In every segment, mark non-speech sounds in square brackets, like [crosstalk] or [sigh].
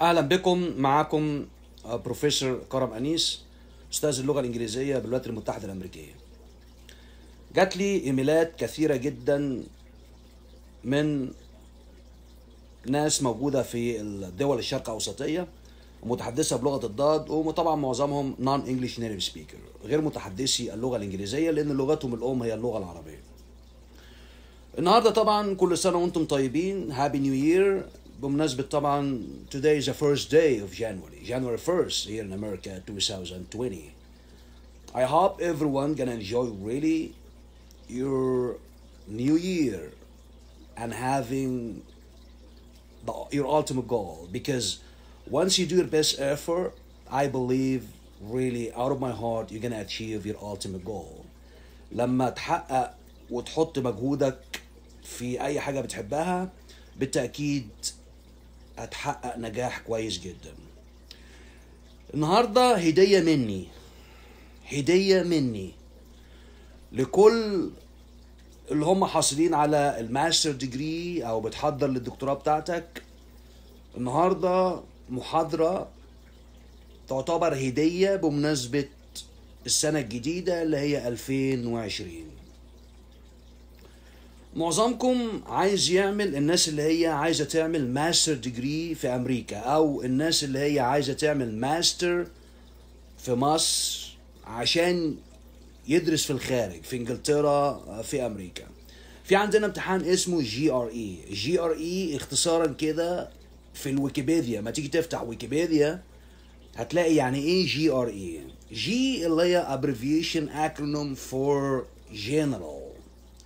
اهلا بكم معاكم آه، بروفيسور كرم انيس استاذ اللغه الانجليزيه بالولايات المتحده الامريكيه جات لي ايميلات كثيره جدا من ناس موجوده في الدول الشرق اوسطيه متحدثه بلغه الضاد وطبعا معظمهم نون انجلش نيتيف سبيكر غير متحدثي اللغه الانجليزيه لان لغتهم الام هي اللغه العربيه النهارده طبعا كل سنه وانتم طيبين هابي نيو يير بمناسبة طبعا today is the first day of January January 1st here in America 2020 I hope everyone gonna enjoy really your new year and having the, your ultimate goal because once you do your best effort I believe really out of my heart you're gonna achieve your ultimate goal لما تحقق وتحط مجهودك في اي حاجة بتحبها بالتأكيد هتحقق نجاح كويس جدا النهارده هديه مني هديه مني لكل اللي هم حاصلين على الماستر ديجري او بتحضر للدكتوراه بتاعتك النهارده محاضره تعتبر هديه بمناسبه السنه الجديده اللي هي 2020 معظمكم عايز يعمل الناس اللي هي عايزه تعمل ماستر ديجري في امريكا او الناس اللي هي عايزه تعمل ماستر في مصر عشان يدرس في الخارج في انجلترا في امريكا في عندنا امتحان اسمه جي ار اي جي ار اي اختصارا كده في الويكيبيديا ما تيجي تفتح ويكيبيديا هتلاقي يعني ايه جي ار اي جي اللي هي ابريفيشن acronym فور جنرال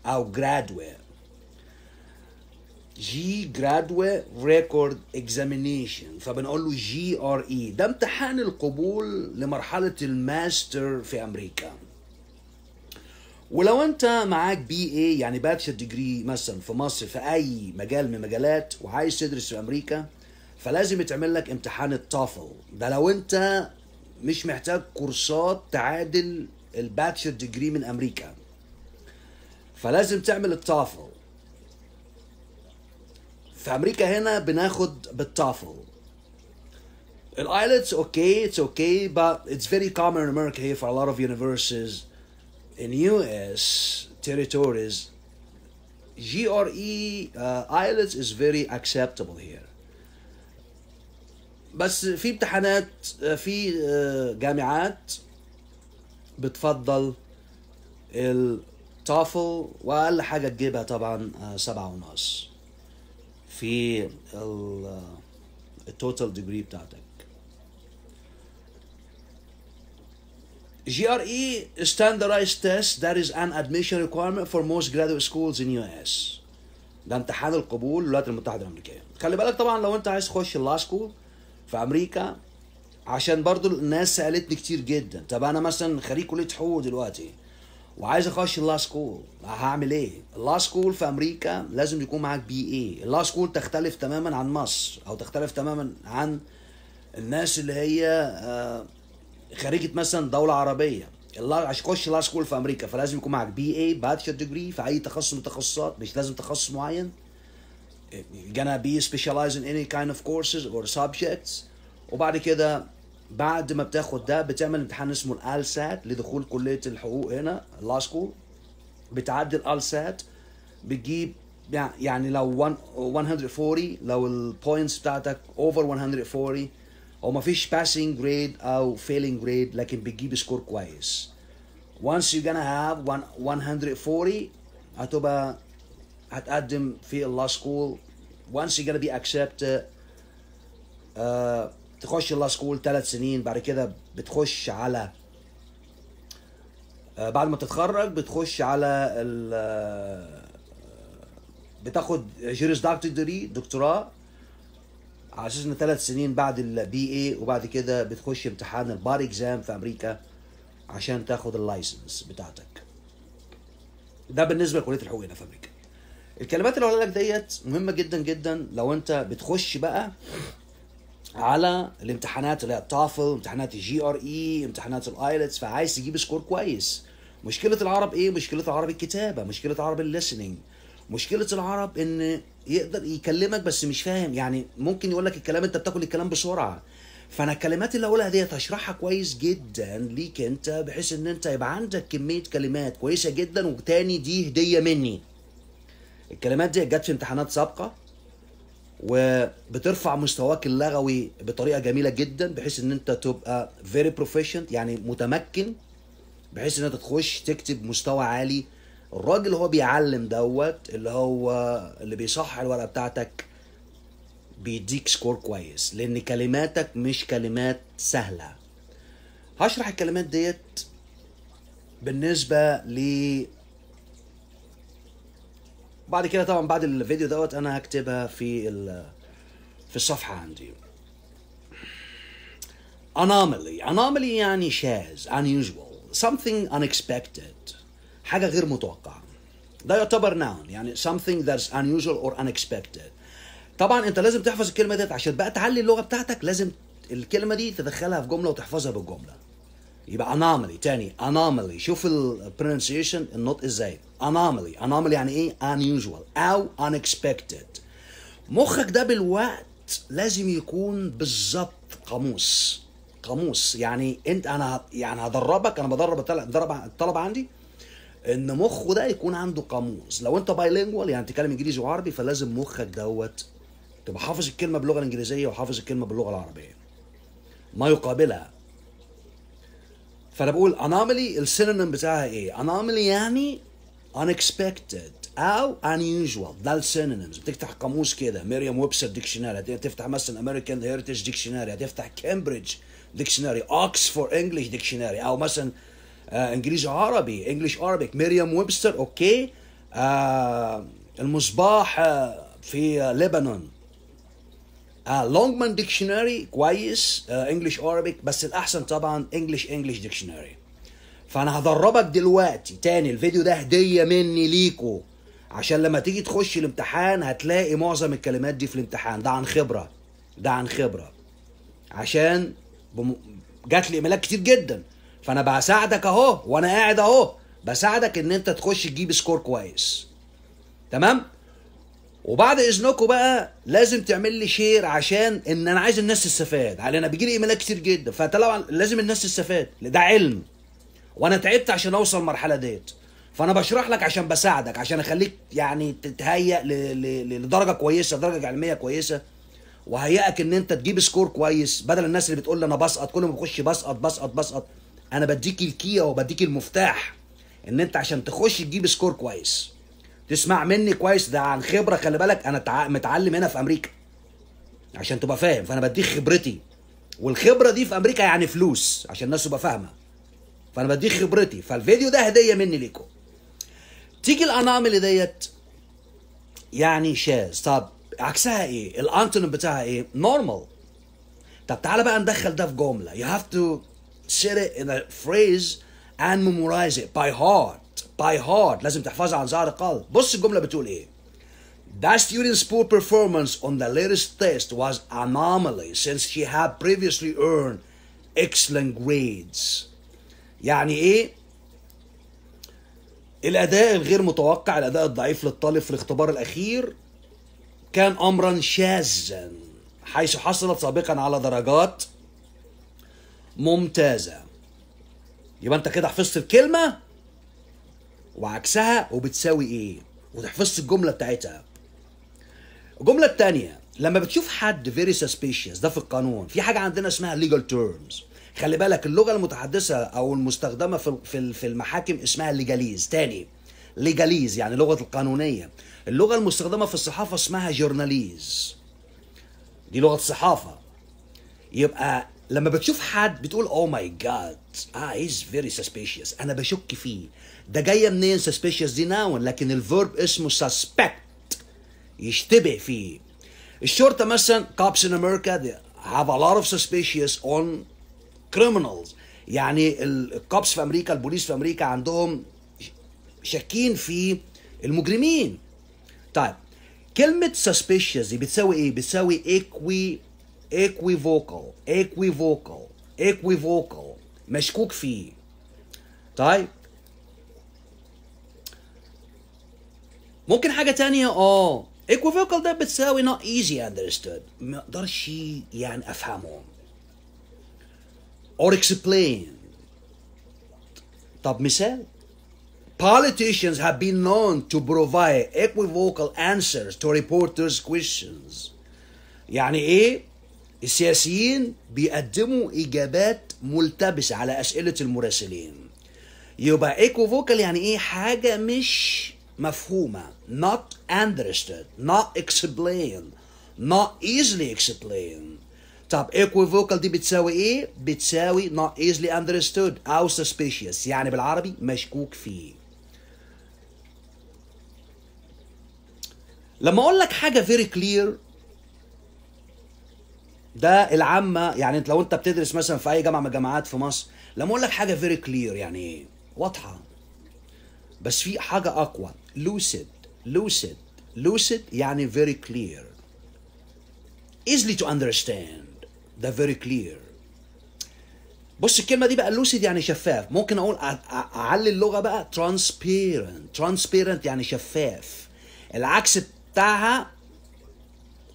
ao graduate. جي graduate ريكورد اكزامينيشن فبنقول له جي ار اي ده امتحان القبول لمرحله الماستر في امريكا ولو انت معاك بي اي يعني باتشر ديجري مثلا في مصر في اي مجال من مجالات وعايز تدرس في امريكا فلازم يتعمل لك امتحان التوفل ده لو انت مش محتاج كورسات تعادل الباتشر ديجري من امريكا فلازم تعمل التافل في امريكا هنا بناخد بالتافل الايلتس اوكي اتس اوكي بات اتس فيري كومن ان امريكا هي فور ا لوت اوف يونيفرسز ان يو اس تيريتوريز جي ار اي ايلتس از فيري اكسبتبل هير بس في امتحانات uh, في uh, جامعات بتفضل ال توفل واقل حاجه تجيبها طبعا آه، سبعة ونص في التوتال ديجري آه، بتاعتك GRE standardized test that is an admission requirement for most graduate schools in US ده امتحان القبول للولايات المتحدة الأمريكية خلي بالك طبعا لو أنت عايز تخش اللا سكول في أمريكا عشان برضو الناس سألتني كتير جدا طب أنا مثلا خريج كلية حقوق دلوقتي وعايز اخش اللا سكول هعمل ايه؟ اللا سكول في امريكا لازم يكون معاك بي اي، اللا سكول تختلف تماما عن مصر او تختلف تماما عن الناس اللي هي آه، خريجه مثلا دوله عربيه عشان تخش لا سكول في امريكا فلازم يكون معاك بي اي باتشر ديجري في اي تخصص من التخصصات مش لازم تخصص معين إيه، gonna be specialized in any kind of courses or subjects وبعد كده بعد ما بتاخد ده بتعمل امتحان اسمه الالسات لدخول كليه الحقوق هنا لا سكول بتعدي الالسات بتجيب يعني لو 140 لو البوينتس بتاعتك اوفر 140 او ما فيش باسنج جريد او فيلينج جريد لكن بتجيب سكور كويس once you gonna have 140 هتبقى هتقدم في اللا سكول once you gonna be accepted uh, تخش الله سكول ثلاث سنين بعد كده بتخش على آه، بعد ما تتخرج بتخش على ال آه، بتاخد جيريس دكتوري دكتوراه على اساس ان ثلاث سنين بعد البي اي وبعد كده بتخش امتحان البار اكزام في امريكا عشان تاخد اللايسنس بتاعتك ده بالنسبه لكليه الحقوق هنا في امريكا الكلمات اللي هقولها لك ديت مهمه جدا جدا لو انت بتخش بقى على الامتحانات اللي هي التافل امتحانات الجي ار اي امتحانات الايلتس فعايز تجيب سكور كويس مشكله العرب ايه مشكله العرب الكتابه مشكله العرب الليسننج مشكله العرب ان يقدر يكلمك بس مش فاهم يعني ممكن يقول لك الكلام انت بتاكل الكلام بسرعه فانا الكلمات اللي اقولها ديت هشرحها كويس جدا ليك انت بحيث ان انت يبقى عندك كميه كلمات كويسه جدا وتاني دي هديه مني الكلمات دي جت في امتحانات سابقه وبترفع مستواك اللغوي بطريقه جميله جدا بحيث ان انت تبقى فيري بروفيشنت يعني متمكن بحيث ان انت تخش تكتب مستوى عالي الراجل هو بيعلم دوت اللي هو اللي بيصحح الورقه بتاعتك بيديك سكور كويس لان كلماتك مش كلمات سهله هشرح الكلمات ديت بالنسبه ل بعد كده طبعا بعد الفيديو دوت انا هكتبها في في الصفحه عندي anomaly anomaly يعني شاذ unusual something unexpected حاجه غير متوقعه ده يعتبر noun يعني something that's unusual or unexpected طبعا انت لازم تحفظ الكلمه دي عشان بقى تعلي اللغه بتاعتك لازم الكلمه دي تدخلها في جمله وتحفظها بالجمله يبقى anomaly تاني anomaly شوف البرونسيشن النطق ازاي anomaly anomaly يعني ايه unusual او unexpected مخك ده بالوقت لازم يكون بالظبط قاموس قاموس يعني انت انا يعني هدربك انا بدرب الطلبه عندي ان مخه ده يكون عنده قاموس لو انت بايلينجوال يعني تتكلم انجليزي وعربي فلازم مخك دوت تبقى حافظ الكلمه باللغه الانجليزيه وحافظ الكلمه باللغه العربيه ما يقابلها فانا بقول anomaly السينونيم بتاعها ايه؟ anomaly يعني unexpected او unusual ده السينونيمز بتفتح قاموس كده مريم ويبستر ديكشناري هتفتح مثلا امريكان هيرتج ديكشناري هتفتح كامبريدج ديكشناري اوكسفورد انجلش ديكشناري او مثلا آه انجليزي عربي انجلش عربي مريم ويبستر اوكي آه المصباح آه في لبنان لونج مان ديكشنري كويس انجلش آه، ارابيك بس الاحسن طبعا انجلش انجلش ديكشنري فانا هدربك دلوقتي تاني الفيديو ده هديه مني ليكو عشان لما تيجي تخش الامتحان هتلاقي معظم الكلمات دي في الامتحان ده عن خبره ده عن خبره عشان بم... جات لي ايميلات كتير جدا فانا بساعدك اهو وانا قاعد اهو بساعدك ان انت تخش تجيب سكور كويس تمام وبعد اذنكم بقى لازم تعمل لي شير عشان ان انا عايز الناس تستفاد على انا بيجي لي ايميلات كتير جدا فطبعا لازم الناس تستفاد ده علم وانا تعبت عشان اوصل المرحله ديت فانا بشرح لك عشان بساعدك عشان اخليك يعني تتهيأ لدرجه كويسه درجه علميه كويسه وهيئك ان انت تجيب سكور كويس بدل الناس اللي بتقول انا بسقط كل ما بخش بسقط بسقط بسقط انا بديك الكيه وبديك المفتاح ان انت عشان تخش تجيب سكور كويس تسمع مني كويس ده عن خبره خلي بالك انا متعلم هنا في امريكا عشان تبقى فاهم فانا بديك خبرتي والخبره دي في امريكا يعني فلوس عشان الناس تبقى فاهمه فانا بديك خبرتي فالفيديو ده هديه مني ليكم تيجي الانامل ديت يعني شاذ طب عكسها ايه الانتون بتاعها ايه نورمال طب تعالى بقى ندخل ده في جمله you have to set it in a phrase and memorize it by heart by heart لازم تحفظها عن ظهر قلب بص الجمله بتقول ايه That student's poor performance on the latest test was anomaly since she had previously earned excellent grades. يعني ايه؟ الاداء الغير متوقع الاداء الضعيف للطالب في الاختبار الاخير كان امرا شاذا حيث حصلت سابقا على درجات ممتازه. يبقى انت كده حفظت الكلمه وعكسها وبتساوي ايه وتحفظ الجمله بتاعتها الجمله الثانيه لما بتشوف حد فيري suspicious ده في القانون في حاجه عندنا اسمها legal terms خلي بالك اللغه المتحدثه او المستخدمه في في المحاكم اسمها ليجاليز تاني ليجاليز يعني لغه القانونيه اللغه المستخدمه في الصحافه اسمها جورناليز دي لغه الصحافه يبقى لما بتشوف حد بتقول او ماي جاد اه از فيري سسبيشيوس انا بشك فيه ده جايه منين suspicious دي ناون لكن الفيرب اسمه suspect يشتبه فيه الشرطه مثلا cops in America they have a lot of suspicious on criminals يعني الكابس في امريكا البوليس في امريكا عندهم شاكين في المجرمين طيب كلمة suspicious دي بتساوي ايه؟ بتساوي equi equivocal equivocal equivocal مشكوك فيه طيب ممكن حاجه تانية اه equivocal ده بتساوي not easy understood ما اقدرش يعني افهمه or explain طب مثال politicians have been known to provide equivocal answers to reporters questions يعني ايه السياسيين بيقدموا اجابات ملتبسه على اسئله المراسلين يبقى ايكوفوكال يعني ايه حاجه مش مفهومه not understood, not explained, not easily explained. طب equivocal ايه دي بتساوي ايه؟ بتساوي not easily understood او suspicious يعني بالعربي مشكوك فيه. لما اقول لك حاجه very clear ده العامه يعني انت لو انت بتدرس مثلا في اي جامعه من الجامعات في مصر لما اقول لك حاجه very clear يعني ايه؟ واضحه بس في حاجه اقوى lucid lucid lucid يعني very clear easily to understand the very clear بص الكلمة دي بقى lucid يعني شفاف ممكن أقول أعلي اللغة بقى transparent transparent يعني شفاف العكس بتاعها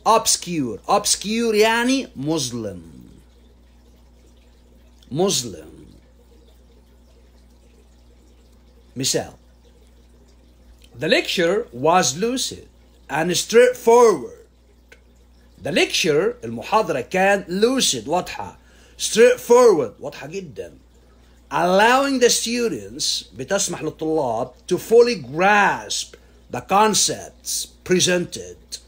obscure obscure يعني مظلم مظلم مثال The lecture was lucid and straightforward. The lecture المحاضرة كان lucid واضحة straightforward واضحة جدا allowing the students بتسمح للطلاب to fully grasp the concepts presented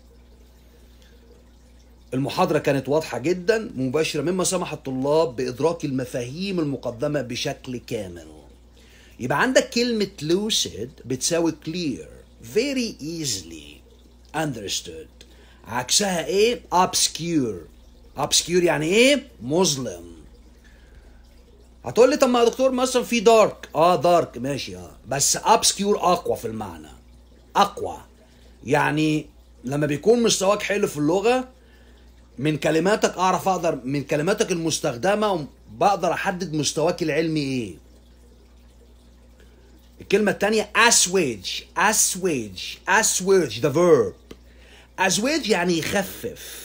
المحاضرة كانت واضحة جدا مباشرة مما سمح الطلاب بإدراك المفاهيم المقدمة بشكل كامل يبقى عندك كلمة lucid بتساوي clear very easily understood عكسها ايه obscure obscure يعني ايه مظلم هتقول لي طب ما يا دكتور مثلا في دارك اه دارك ماشي اه بس ابسكيور اقوى في المعنى اقوى يعني لما بيكون مستواك حلو في اللغه من كلماتك اعرف اقدر من كلماتك المستخدمه بقدر احدد مستواك العلمي ايه الكلمة الثانية أسويج أسويج أسويج ذا فيرب أسويج يعني يخفف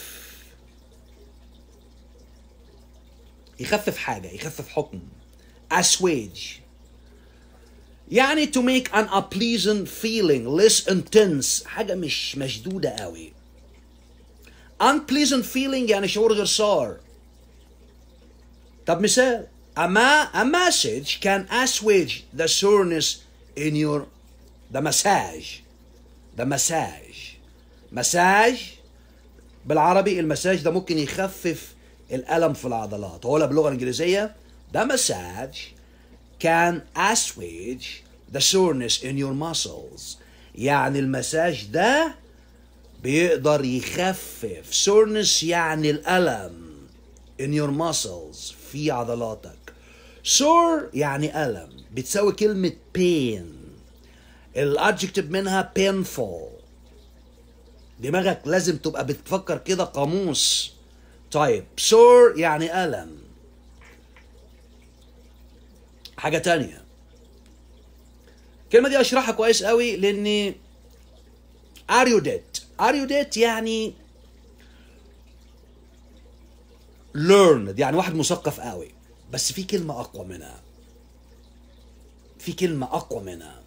يخفف حاجة يخفف حكم أسويج يعني to make an unpleasant feeling less intense حاجة مش مشدودة قوي unpleasant feeling يعني شعور غير صار طب مثال a, ma a message can assuage the soreness in your the massage the massage مساج بالعربي المساج ده ممكن يخفف الألم في العضلات هو باللغة الإنجليزية the massage can assuage the soreness in your muscles يعني المساج ده بيقدر يخفف soreness يعني الألم in your muscles في عضلاتك سور يعني ألم بتساوي كلمة pain الادجكتيف منها painful دماغك لازم تبقى بتفكر كده قاموس طيب سور يعني ألم حاجة تانية الكلمة دي أشرحها كويس قوي لأني are you dead are you dead يعني learned يعني واحد مثقف قوي بس في كلمة أقوى منها في كلمة أقوى منها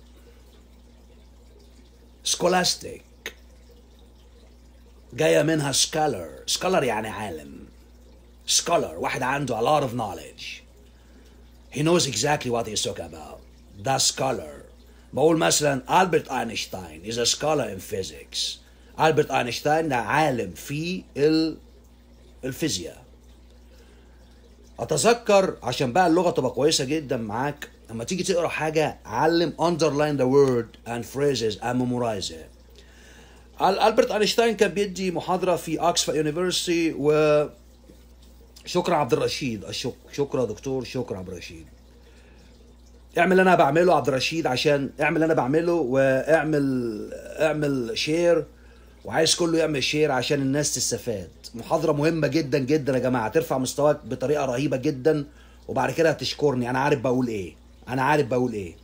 سكولاستيك جاية منها سكالر سكالر يعني عالم سكالر واحد عنده a lot of knowledge he knows exactly what he's talking about ده سكالر بقول مثلا ألبرت أينشتاين is a scholar in physics ألبرت أينشتاين ده عالم في الفيزياء اتذكر عشان بقى اللغه تبقى كويسه جدا معاك لما تيجي تقرا حاجه علم underline the word and phrases and memorize it البرت اينشتاين كان بيدي محاضره في اوكسفورد يونيفرسيتي و شكرا عبد الرشيد الشك... شكرا دكتور شكرا عبد الرشيد اعمل اللي انا بعمله عبد الرشيد عشان اعمل اللي انا بعمله واعمل اعمل شير وعايز كله يعمل شير عشان الناس تستفاد محاضره مهمه جدا جدا يا جماعه ترفع مستواك بطريقه رهيبه جدا وبعد كده هتشكرني انا عارف بقول ايه انا عارف بقول ايه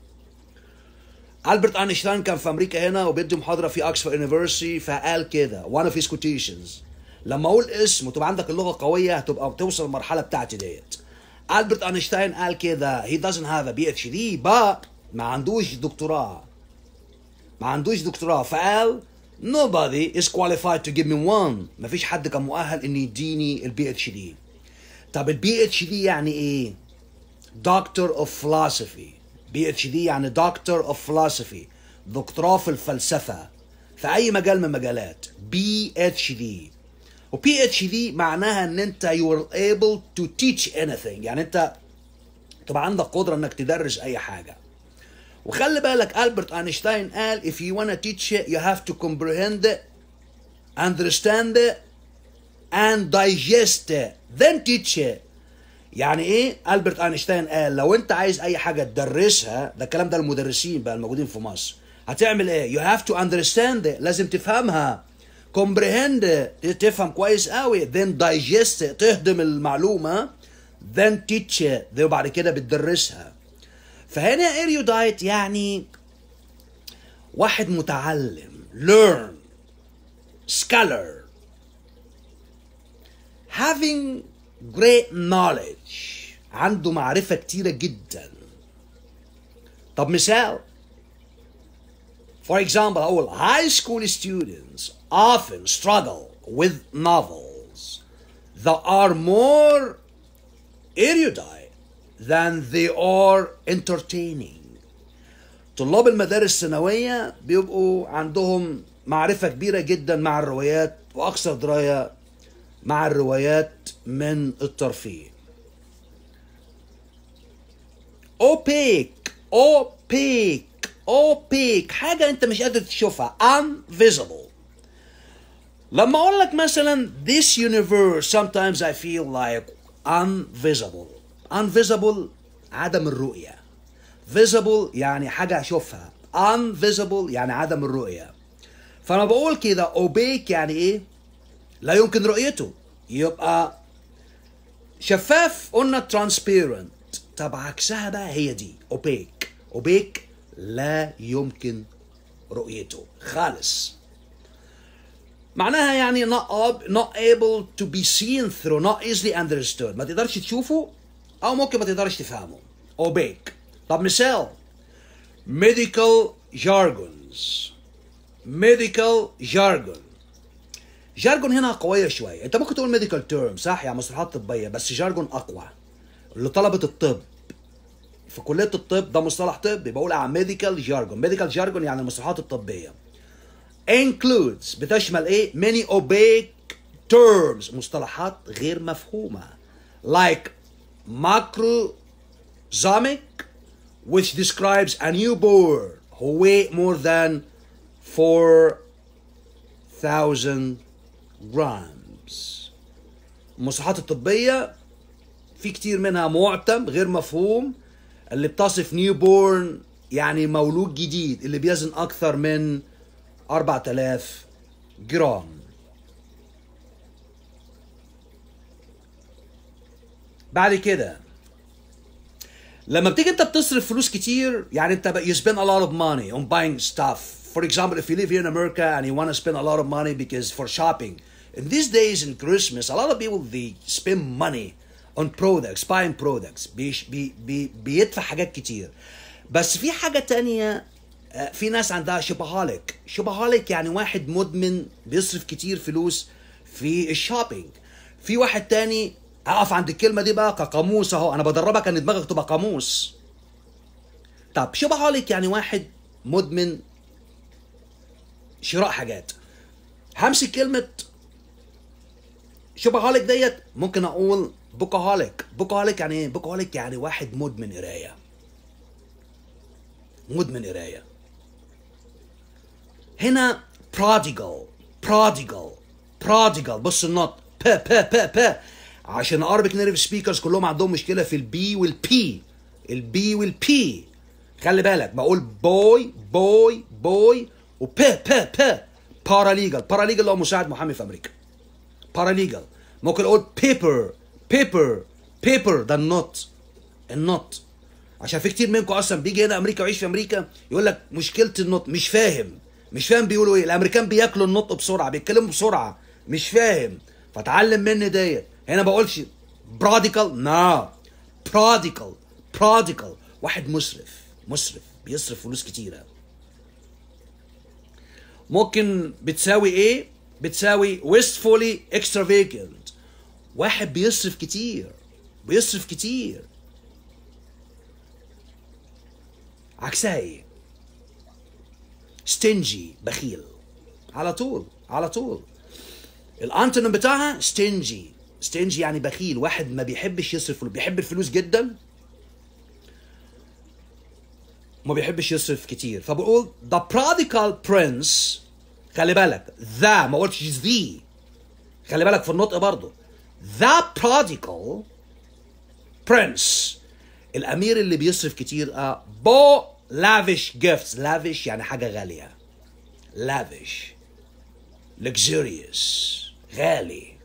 البرت اينشتاين كان في امريكا هنا وبيدي محاضره في اكسفورد يونيفرسيتي فقال كده وانا في سكوتيشنز لما اقول اسم وتبقى عندك اللغه قويه هتبقى توصل للمرحله بتاعتي ديت البرت اينشتاين قال كده هي هاف ا بي اتش دي but ما عندوش دكتوراه ما عندوش دكتوراه فقال nobody is qualified to give me one ما فيش حد كان مؤهل انه يديني البي اتش دي طب البي اتش دي يعني ايه دكتور اوف Philosophy. بي اتش دي يعني دكتور اوف Philosophy. دكتوراه في الفلسفه في اي مجال من المجالات بي اتش دي وبي اتش دي معناها ان انت يو able to teach anything يعني انت تبقى عندك قدره انك تدرس اي حاجه وخلي بالك ألبرت أينشتاين قال if you wanna teach it you have to comprehend it understand it and digest it then teach it يعني ايه ألبرت أينشتاين قال لو انت عايز اي حاجة تدرسها ده الكلام ده المدرسين بقى الموجودين في مصر هتعمل ايه you have to understand it لازم تفهمها comprehend it تفهم كويس قوي then digest it تهضم المعلومة then teach it ده بعد كده بتدرسها فهنا اريودايت يعني واحد متعلم learn scholar having great knowledge عنده معرفة كتيرة جدا طب مثال For example أقول high school students often struggle with novels that are more erudite than they are entertaining طلاب المدارس الثانوية بيبقوا عندهم معرفة كبيرة جدا مع الروايات وأكثر دراية مع الروايات من الترفيه opaque opaque opaque حاجة أنت مش قادر تشوفها invisible لما أقول لك مثلا this universe sometimes I feel like invisible unvisible عدم الرؤية visible يعني حاجة أشوفها unvisible يعني عدم الرؤية فأنا بقول كده أوبيك يعني إيه لا يمكن رؤيته يبقى شفاف قلنا transparent طب عكسها بقى هي دي أوبيك أوبيك لا يمكن رؤيته خالص معناها يعني not, not able to be seen through not easily understood ما تقدرش تشوفه او ممكن ما تقدرش تفهمه اوبيك طب مثال ميديكال جارجونز ميديكال جارجون جارجون هنا قوية شوية انت ممكن تقول ميديكال تيرم صح يعني مصطلحات طبية بس جارجون اقوى لطلبة الطب في كلية الطب ده مصطلح طب بقول على ميديكال جارجون ميديكال جارجون يعني المصطلحات الطبية includes بتشمل ايه many opaque terms مصطلحات غير مفهومة like zomic which describes a newborn who weighed more than 4,000 grams. المصطلحات الطبية في كتير منها معتم غير مفهوم اللي بتصف نيوبورن يعني مولود جديد اللي بيزن أكثر من 4000 جرام بعد كده لما بتيجي انت بتصرف فلوس كتير يعني انت you spend a lot of money on buying stuff for example if you live here in America and you want to spend a lot of money because for shopping in these days in Christmas a lot of people they spend money on products buying products بي بي بيدفع حاجات كتير بس في حاجة تانية في ناس عندها شبهالك شبهالك يعني واحد مدمن بيصرف كتير فلوس في الشوبينج في واحد تاني اقف عند الكلمه دي بقى كقاموس اهو انا بدربك ان دماغك تبقى قاموس طب شبهولك يعني واحد مدمن شراء حاجات همسك كلمه شوبهوليك ديت ممكن اقول بوكاهوليك بوكاهوليك يعني ايه بوكاهوليك يعني واحد مدمن قرايه مدمن قرايه هنا prodigal prodigal prodigal بص النط ب ب ب ب عشان اربك نيرف سبيكرز كلهم عندهم مشكله في البي والبي البي والبي خلي بالك بقول بوي بوي بوي وب ب ب باراليجال باراليجال اللي هو مساعد محامي في امريكا باراليجال ممكن اقول بيبر بيبر بيبر ده النوت النوت عشان في كتير منكم اصلا بيجي هنا امريكا ويعيش في امريكا يقول لك مشكله النوت مش فاهم مش فاهم بيقولوا ايه الامريكان بياكلوا النوت بسرعه بيتكلموا بسرعه مش فاهم فتعلم مني ديت هنا بقولش براديكال نا براديكال براديكال واحد مسرف مسرف بيصرف فلوس كتيره ممكن بتساوي ايه بتساوي wastefully extravagant واحد بيصرف كتير بيصرف كتير عكسها ايه stingy بخيل على طول على طول الانتنم بتاعها stingy ستينجي يعني بخيل واحد ما بيحبش يصرف فلوس بيحب الفلوس جدا ما بيحبش يصرف كتير فبقول the prodigal prince خلي بالك ذا ما قلتش ذي خلي بالك في النطق برضه the prodigal prince الامير اللي بيصرف كتير اه بو lavish gifts lavish يعني حاجه غاليه lavish luxurious غالي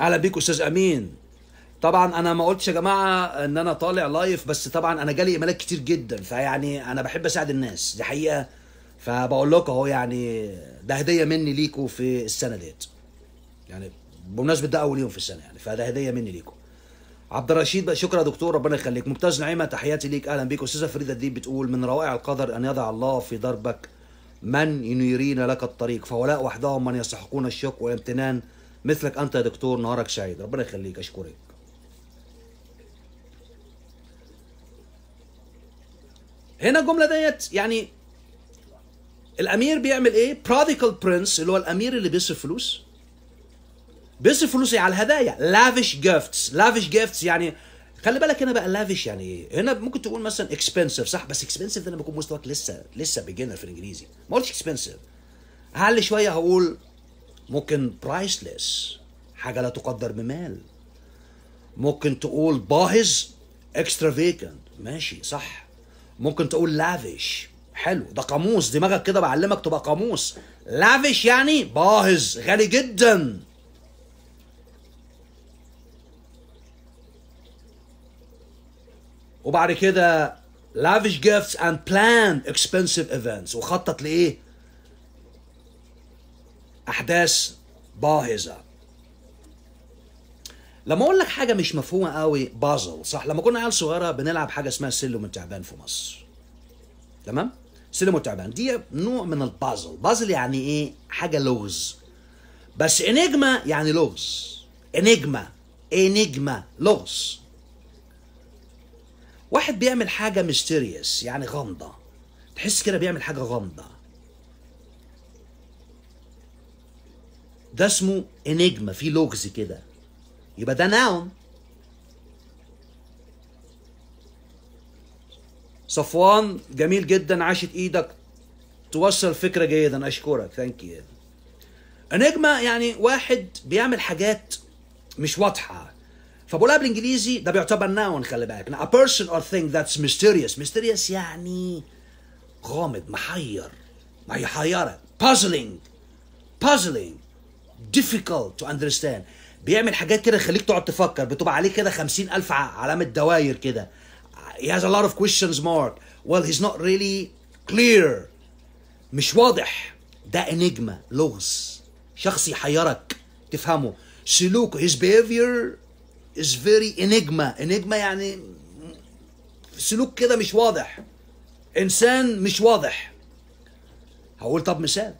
اهلا بيكم استاذ امين طبعا انا ما قلتش يا جماعه ان انا طالع لايف بس طبعا انا جالي ايميلات كتير جدا فيعني انا بحب اساعد الناس دي حقيقه فبقول لكم اهو يعني ده هديه مني ليكم في السنه ديت يعني بمناسبه ده اول يوم في السنه يعني فده هديه مني ليكم عبد الرشيد بقى شكرا يا دكتور ربنا يخليك ممتاز نعيمه تحياتي ليك اهلا بيك استاذه فريده دي بتقول من روائع القدر ان يضع الله في دربك من ينيرين لك الطريق فهؤلاء وحدهم من يستحقون الشكر والامتنان مثلك انت يا دكتور نهارك سعيد ربنا يخليك اشكرك هنا الجمله ديت يعني الامير بيعمل ايه براديكال برنس اللي هو الامير اللي بيصرف فلوس بيصرف فلوس إيه؟ على الهدايا لافش جيفتس لافش جيفتس يعني خلي بالك هنا بقى لافش يعني ايه هنا ممكن تقول مثلا اكسبنسيف صح بس اكسبنسيف ده لما بكون مستواك لسه لسه بيجنر في الانجليزي ما قلتش اكسبنسيف هعلي شويه هقول ممكن برايسلس حاجه لا تقدر بمال ممكن تقول باهظ اكسترا فيكنت ماشي صح ممكن تقول لافش حلو ده قاموس دماغك كده بعلمك تبقى قاموس لافش يعني باهظ غالي جدا وبعد كده lavish gifts and planned expensive events وخطط لايه احداث باهظه لما اقول لك حاجه مش مفهومه قوي بازل صح لما كنا عيال صغيره بنلعب حاجه اسمها السلم التعبان في مصر تمام السلم التعبان دي نوع من البازل بازل يعني ايه حاجه لغز بس انجما يعني لغز انجما انجما لغز واحد بيعمل حاجه ميستيريس يعني غامضه تحس كده بيعمل حاجه غامضه ده اسمه انجما في لغز كده يبقى ده ناون صفوان جميل جدا عاشت ايدك توصل فكرة جيدا اشكرك ثانك يو انجما يعني واحد بيعمل حاجات مش واضحة فبقولها بالانجليزي ده بيعتبر ناون خلي بالك a person or thing that's mysterious mysterious يعني غامض محير ما يحيرك puzzling puzzling difficult to understand بيعمل حاجات كده تخليك تقعد تفكر بتبقى عليه كده 50000 علامه دواير كده he has a lot of questions mark well he's not really clear مش واضح ده انجما لغز شخص يحيرك تفهمه سلوكه his behavior is very enigma enigma يعني سلوك كده مش واضح انسان مش واضح هقول طب مثال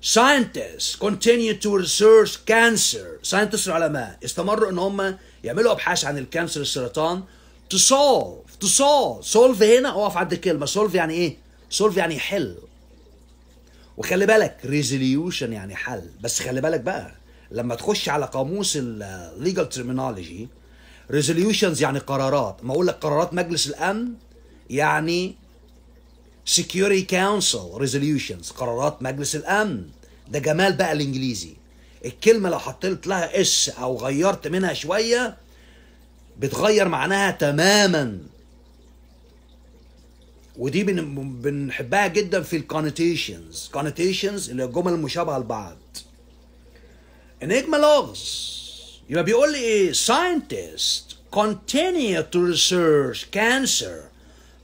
scientists continue to research cancer scientists العلماء استمروا ان هم يعملوا ابحاث عن الكانسر السرطان to solve to solve solve هنا اقف عند الكلمه solve يعني ايه solve يعني حل وخلي بالك resolution يعني حل بس خلي بالك بقى لما تخش على قاموس الليجل ترمينولوجي resolutions يعني قرارات ما اقول لك قرارات مجلس الامن يعني Security Council Resolutions قرارات مجلس الأمن ده جمال بقى الإنجليزي الكلمة لو حطيت لها اس أو غيرت منها شوية بتغير معناها تماما ودي بنحبها جدا في الكونوتيشنز كونوتيشنز اللي الجمل المشابهة لبعض انجما لوغز يبقى بيقول لي ايه ساينتست كونتينيو تو ريسيرش كانسر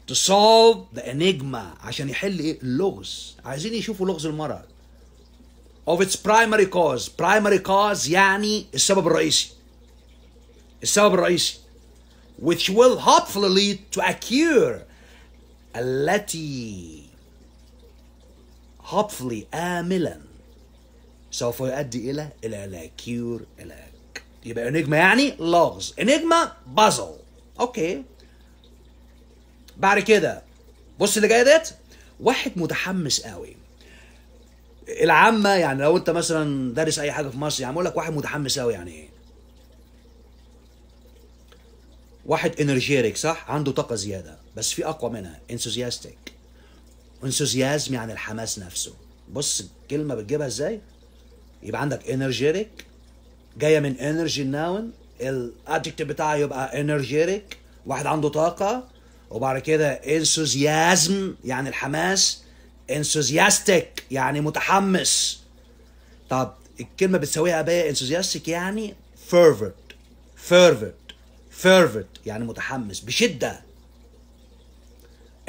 to solve the enigma عشان يحل ايه اللغز عايزين يشوفوا لغز المرض of its primary cause primary cause يعني السبب الرئيسي السبب الرئيسي which will hopefully lead to a cure التي hopefully آملا سوف يؤدي إلى إلى إلى كيور علاج يبقى انجما يعني لغز انجما بازل اوكي بعد كده بص اللي جاي ديت واحد متحمس قوي العامه يعني لو انت مثلا دارس اي حاجه في مصر يعني اقول لك واحد متحمس قوي يعني ايه واحد انرجيريك صح عنده طاقه زياده بس في اقوى منها انثوزياستيك انثوزيازم يعني الحماس نفسه بص الكلمه بتجيبها ازاي يبقى عندك انرجيريك جايه من انرجي الناون الادجكتيف بتاعها يبقى انرجيريك واحد عنده طاقه وبعد كده انثوزيازم يعني الحماس انثوزياستيك يعني متحمس طب الكلمه بتساويها بقى انثوزياستيك يعني فيرفت فيرفت فيرفت يعني متحمس بشده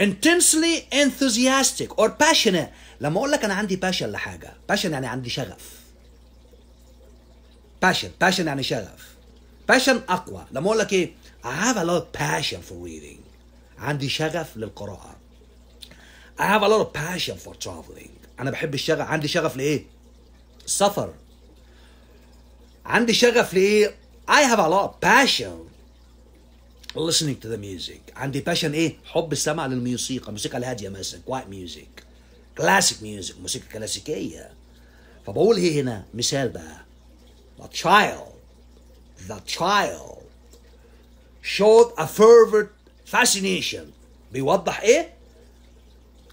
intensely enthusiastic or passionate لما اقول لك انا عندي باشن لحاجه باشن يعني عندي شغف باشن باشن يعني شغف باشن اقوى لما اقول لك ايه I have a lot of passion for reading عندي شغف للقراءة I have a lot of passion for traveling أنا بحب الشغف عندي شغف لإيه؟ السفر عندي شغف لإيه؟ I have a lot of passion listening to the music عندي passion إيه؟ حب السمع للموسيقى الموسيقى الهادية مثلا quiet music classic music موسيقى كلاسيكية فبقول إيه هنا؟ مثال بقى The child The child showed a fervent فاسينيشن بيوضح ايه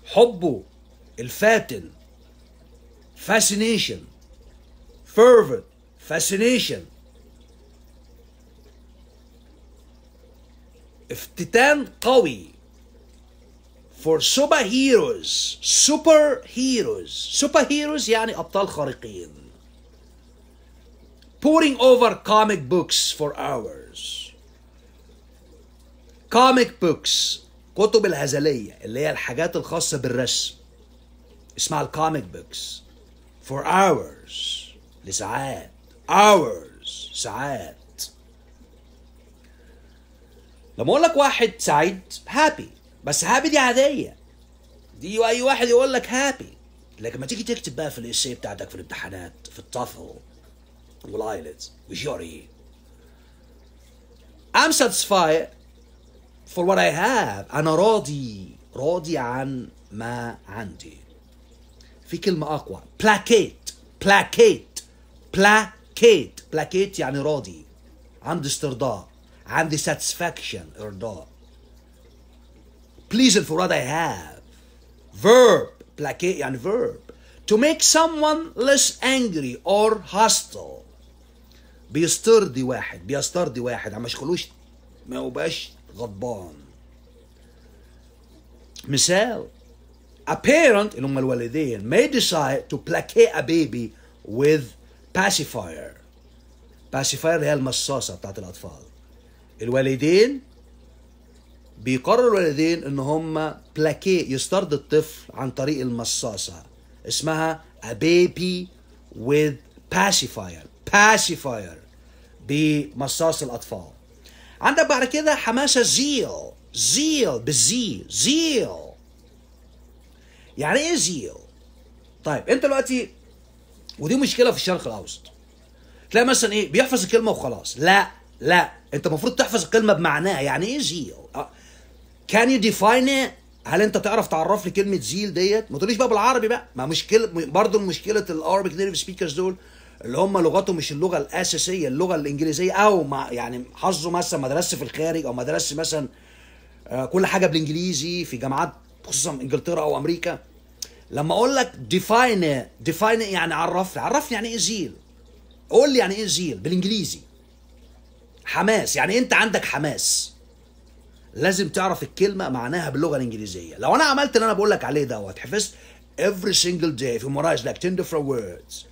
حبه الفاتن فاسينيشن فيرفت فاسينيشن افتتان قوي for superheroes superheroes superheroes يعني أبطال خارقين pouring over comic books for hours كوميك بوكس كتب الهزلية اللي هي الحاجات الخاصة بالرسم اسمها الكوميك بوكس for hours لساعات hours ساعات لما اقول لك واحد سعيد هابي بس هابي دي عاديه دي اي واحد يقول لك هابي لكن ما تيجي تكتب بقى في الاسي بتاعتك في الامتحانات في الطفل والايلتس وجوري I'm satisfied for what I have أنا راضي راضي عن ما عندي في كلمة أقوى placate placate placate placate يعني راضي عندي استرضاء عندي satisfaction إرضاء pleasing for what I have verb placate يعني verb to make someone less angry or hostile بيسترضي واحد بيسترضي واحد ما يشغلوش ما يبقاش غضبان مثال a parent اللي هم الوالدين may decide to placate a baby with pacifier pacifier هي المصاصة بتاعت الأطفال الوالدين بيقرر الوالدين ان هم بلاكيه يسترد الطفل عن طريق المصاصة اسمها a baby with pacifier pacifier بمصاص الأطفال عندك بعد كده حماسه زيل زيل بالزي زيل يعني ايه زيل طيب انت دلوقتي ودي مشكله في الشرق الاوسط تلاقي مثلا ايه بيحفظ الكلمه وخلاص لا لا انت المفروض تحفظ الكلمه بمعناها يعني ايه زيل كان يو ديفاين هل انت تعرف تعرف لي كلمه زيل ديت ما تقوليش بقى بالعربي بقى ما مشكله برضه مشكله الاربيك نيتيف سبيكرز دول اللي هم لغتهم مش اللغه الاساسيه اللغه الانجليزيه او مع يعني حظه مثلا ما درسش في الخارج او ما درسش مثلا آه، كل حاجه بالانجليزي في جامعات خصوصا انجلترا او امريكا لما اقول لك ديفاين ديفاين يعني عرفني عرفني يعني ايه زيل قول لي يعني ايه زيل بالانجليزي حماس يعني انت عندك حماس لازم تعرف الكلمه معناها باللغه الانجليزيه لو انا عملت اللي انا بقول لك عليه دوت حفظت every single day if you memorize like 10 different words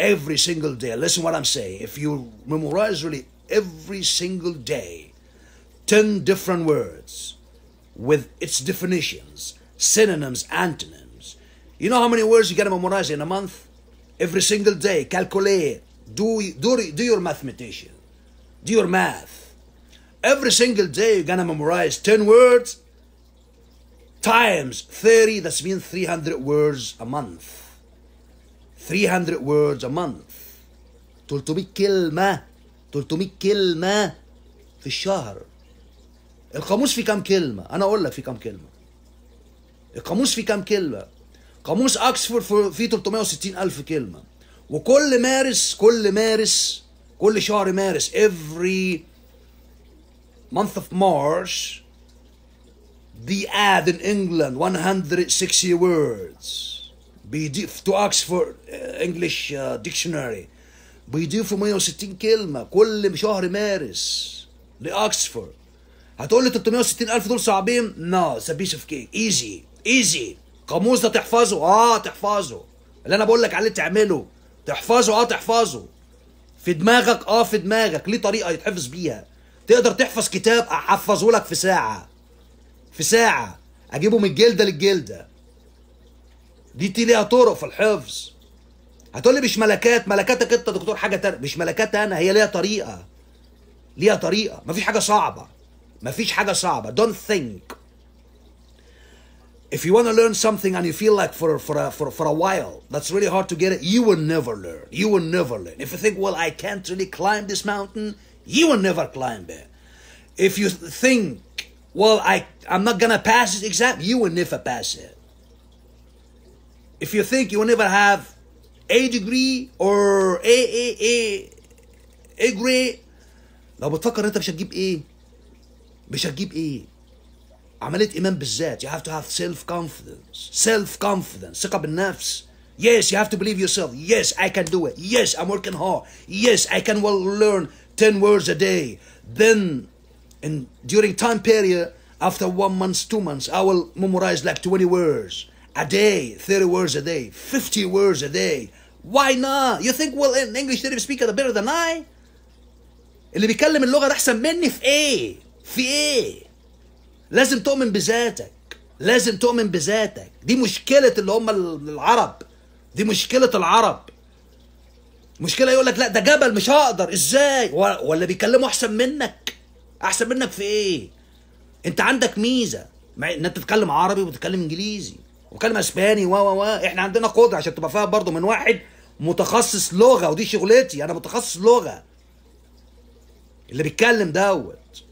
every single day. Listen what I'm saying. If you memorize really every single day 10 different words with its definitions, synonyms, antonyms, you know how many words you got to memorize in a month? Every single day, calculate, do, do, do your mathematician, do your math. Every single day you're going to memorize 10 words times 30, that's mean 300 words a month. 300 words a month 300 كلمة 300 كلمة في الشهر القاموس فيه كام كلمة؟ أنا أقول لك فيه كام كلمة القاموس فيه كام كلمة؟ قاموس أكسفورد فيه 360 ألف كلمة وكل مارس كل مارس كل شهر مارس every month of March they add in England 160 words بيضيف تو اكسفورد انجلش ديكشنري بيضيفوا 160 كلمه كل شهر مارس لاكسفورد هتقول لي 360 الف دول صعبين نو اتس بيس اوف كيك ايزي ايزي قاموس ده تحفظه اه تحفظه اللي انا بقول لك عليه تعمله تحفظه اه تحفظه في دماغك اه في دماغك ليه طريقه يتحفظ بيها تقدر تحفظ كتاب احفظه لك في ساعه في ساعه اجيبه من الجلده للجلده دي تي ليها طرق في الحفظ هتقول لي مش ملكات ملكاتك انت دكتور حاجه تانية مش ملكات انا هي ليها طريقه ليها طريقه مفيش حاجه صعبه مفيش حاجه صعبه don't think if you want to learn something and you feel like for, for, a, for, for a while that's really hard to get it you will never learn you will never learn if you think well i can't really climb this mountain you will never climb it if you think well i i'm not gonna pass this exam you will never pass it if you think you will never have A degree or A A A A grade لو بتفكر انت مش هتجيب ايه مش هتجيب ايه عمليه ايمان بالذات you have to have self confidence self confidence ثقه بالنفس Yes, you have to believe yourself. Yes, I can do it. Yes, I'm working hard. Yes, I can well learn 10 words a day. Then, and during time period, after one month, two months, I will memorize like 20 words. a day, 30 words a day, 50 words a day. Why not? You think well an English native speaker are better than I? اللي بيتكلم اللغة ده أحسن مني في إيه؟ في إيه؟ لازم تؤمن بذاتك، لازم تؤمن بذاتك، دي مشكلة اللي هم العرب، دي مشكلة العرب. مشكلة يقول لك لا ده جبل مش هقدر، إزاي؟ ولا بيتكلموا أحسن منك؟ أحسن منك في إيه؟ أنت عندك ميزة، إن أنت تتكلم عربي وتتكلم إنجليزي. وكلمه اسباني و و احنا عندنا قدره عشان تبقى فاهم برضه من واحد متخصص لغه ودي شغلتي انا متخصص لغه اللي بيتكلم دوت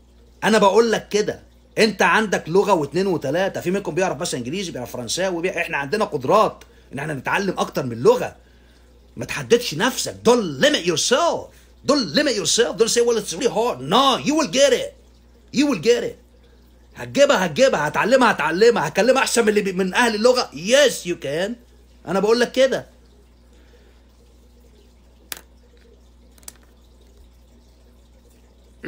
انا بقول لك كده انت عندك لغه واثنين وثلاثه في منكم بيعرف بس انجليزي بيعرف فرنساوي بيعرف احنا عندنا قدرات ان احنا نتعلم اكتر من لغه ما تحددش نفسك يور limit yourself don't limit yourself don't say well it's really hard no you will get it you will get it هتجيبها هتجيبها هتعلمها هتعلمها هكلمها احسن من اللي من اهل اللغه يس يو كان انا بقول لك كده [clears throat]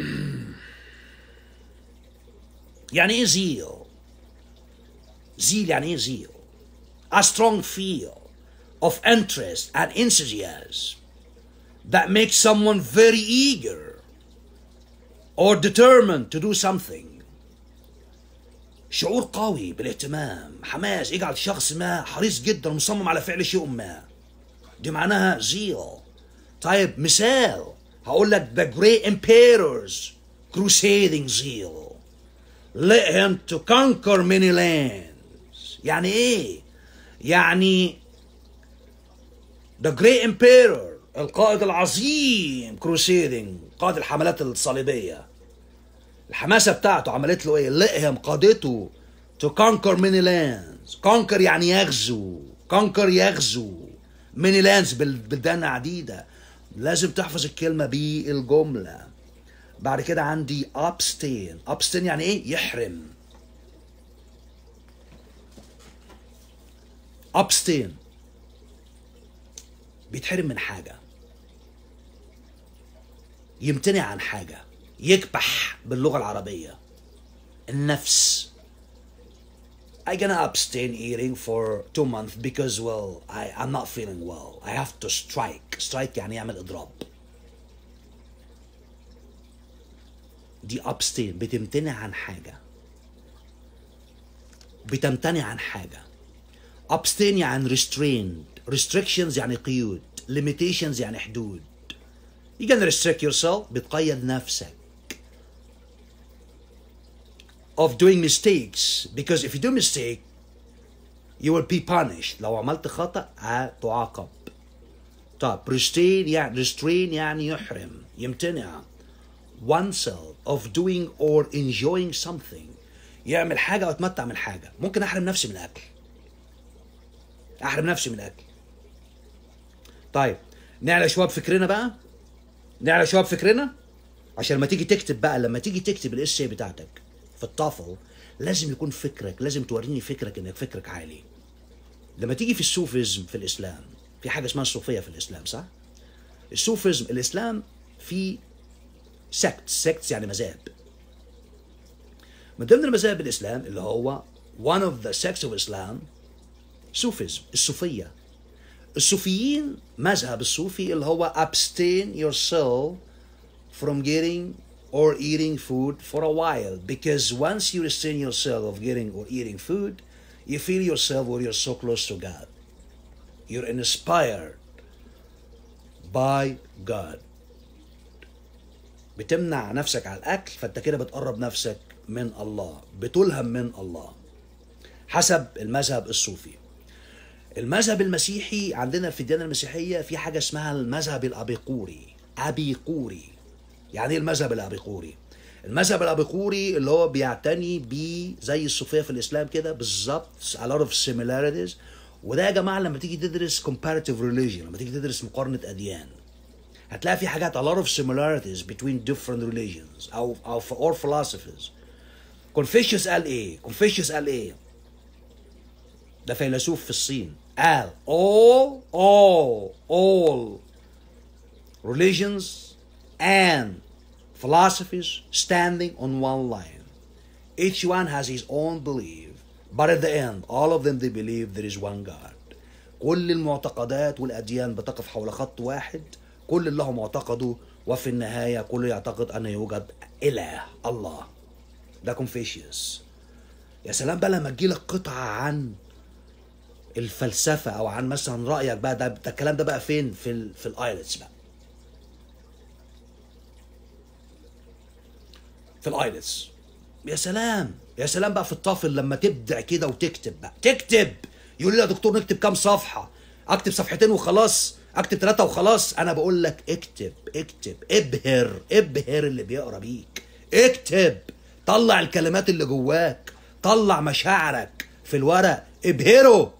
يعني ايه zeal zeal يعني ايه zeal a strong feel of interest and enthusiasm that makes someone very eager or determined to do something شعور قوي بالاهتمام حماس يجعل شخص ما حريص جدا ومصمم على فعل شيء ما دي معناها زيل طيب مثال هقول لك the great emperors crusading zeal let him to conquer many lands يعني ايه يعني the great emperor القائد العظيم crusading قائد الحملات الصليبيه الحماسه بتاعته عملت له ايه؟ لئهم قادته to conquer many lands conquer يعني يغزو conquer يغزو many lands بلدان عديده لازم تحفظ الكلمه بالجمله بعد كده عندي abstain abstain يعني ايه؟ يحرم abstain بيتحرم من حاجه يمتنع عن حاجه يكبح باللغه العربيه النفس I gonna abstain eating for two months because well I, I'm not feeling well I have to strike strike يعني يعمل إضراب دي abstain بتمتنع عن حاجة بتمتنع عن حاجة abstain يعني restrained restrictions يعني قيود limitations يعني حدود you gonna restrict yourself بتقيد نفسك of doing mistakes because if you do mistake you will be punished لو عملت خطأ هتعاقب طب restrain يعني restrain يعني يحرم يمتنع oneself of doing or enjoying something يعمل حاجة أو أتمتع من حاجة ممكن أحرم نفسي من الأكل أحرم نفسي من الأكل طيب نعلى شوية بفكرنا بقى نعلى شوية بفكرنا عشان لما تيجي تكتب بقى لما تيجي تكتب الاسي بتاعتك في الطفل لازم يكون فكرك لازم توريني فكرك انك فكرك عالي لما تيجي في السوفيزم في الاسلام في حاجه اسمها الصوفيه في الاسلام صح السوفيزم الاسلام في سكت سكت يعني مذاهب من ضمن المذاهب الاسلام اللي هو one of the sects of Islam سوفيزم الصوفيه الصوفيين مذهب الصوفي اللي هو abstain yourself from getting or eating food for a while because once you restrain yourself of getting or eating food, you feel yourself where you're so close to God. You're inspired by God. بتمنع نفسك على الأكل فأنت كده بتقرب نفسك من الله بتلهم من الله حسب المذهب الصوفي المذهب المسيحي عندنا في الديانة المسيحية في حاجة اسمها المذهب الأبيقوري أبيقوري يعني ايه المذهب الابيقوري المذهب الابيقوري اللي هو بيعتني بي زي الصوفيه في الاسلام كده بالظبط a lot of similarities وده يا جماعه لما تيجي تدرس comparative religion لما تيجي تدرس مقارنه اديان هتلاقي في حاجات a lot of similarities between different religions او او or philosophies كونفوشيوس قال ايه كونفوشيوس قال ايه ده فيلسوف في الصين قال all all all religions and philosophies standing on one line. Each one has his own belief, but at the end, all of them they believe there is one God. كل المعتقدات والأديان بتقف حول خط واحد كل اللي هم اعتقدوا وفي النهاية كل يعتقد أن يوجد إله الله ده كونفيشيوس يا سلام بقى لما تجيلك قطعة عن الفلسفة أو عن مثلا رأيك بقى ده, ده الكلام ده بقى فين في, الـ في الآيلتس بقى في الايلتس يا سلام يا سلام بقى في الطافل لما تبدع كده وتكتب بقى تكتب يقول لي يا دكتور نكتب كام صفحه اكتب صفحتين وخلاص اكتب ثلاثه وخلاص انا بقول لك اكتب اكتب ابهر ابهر اللي بيقرا بيك اكتب طلع الكلمات اللي جواك طلع مشاعرك في الورق ابهره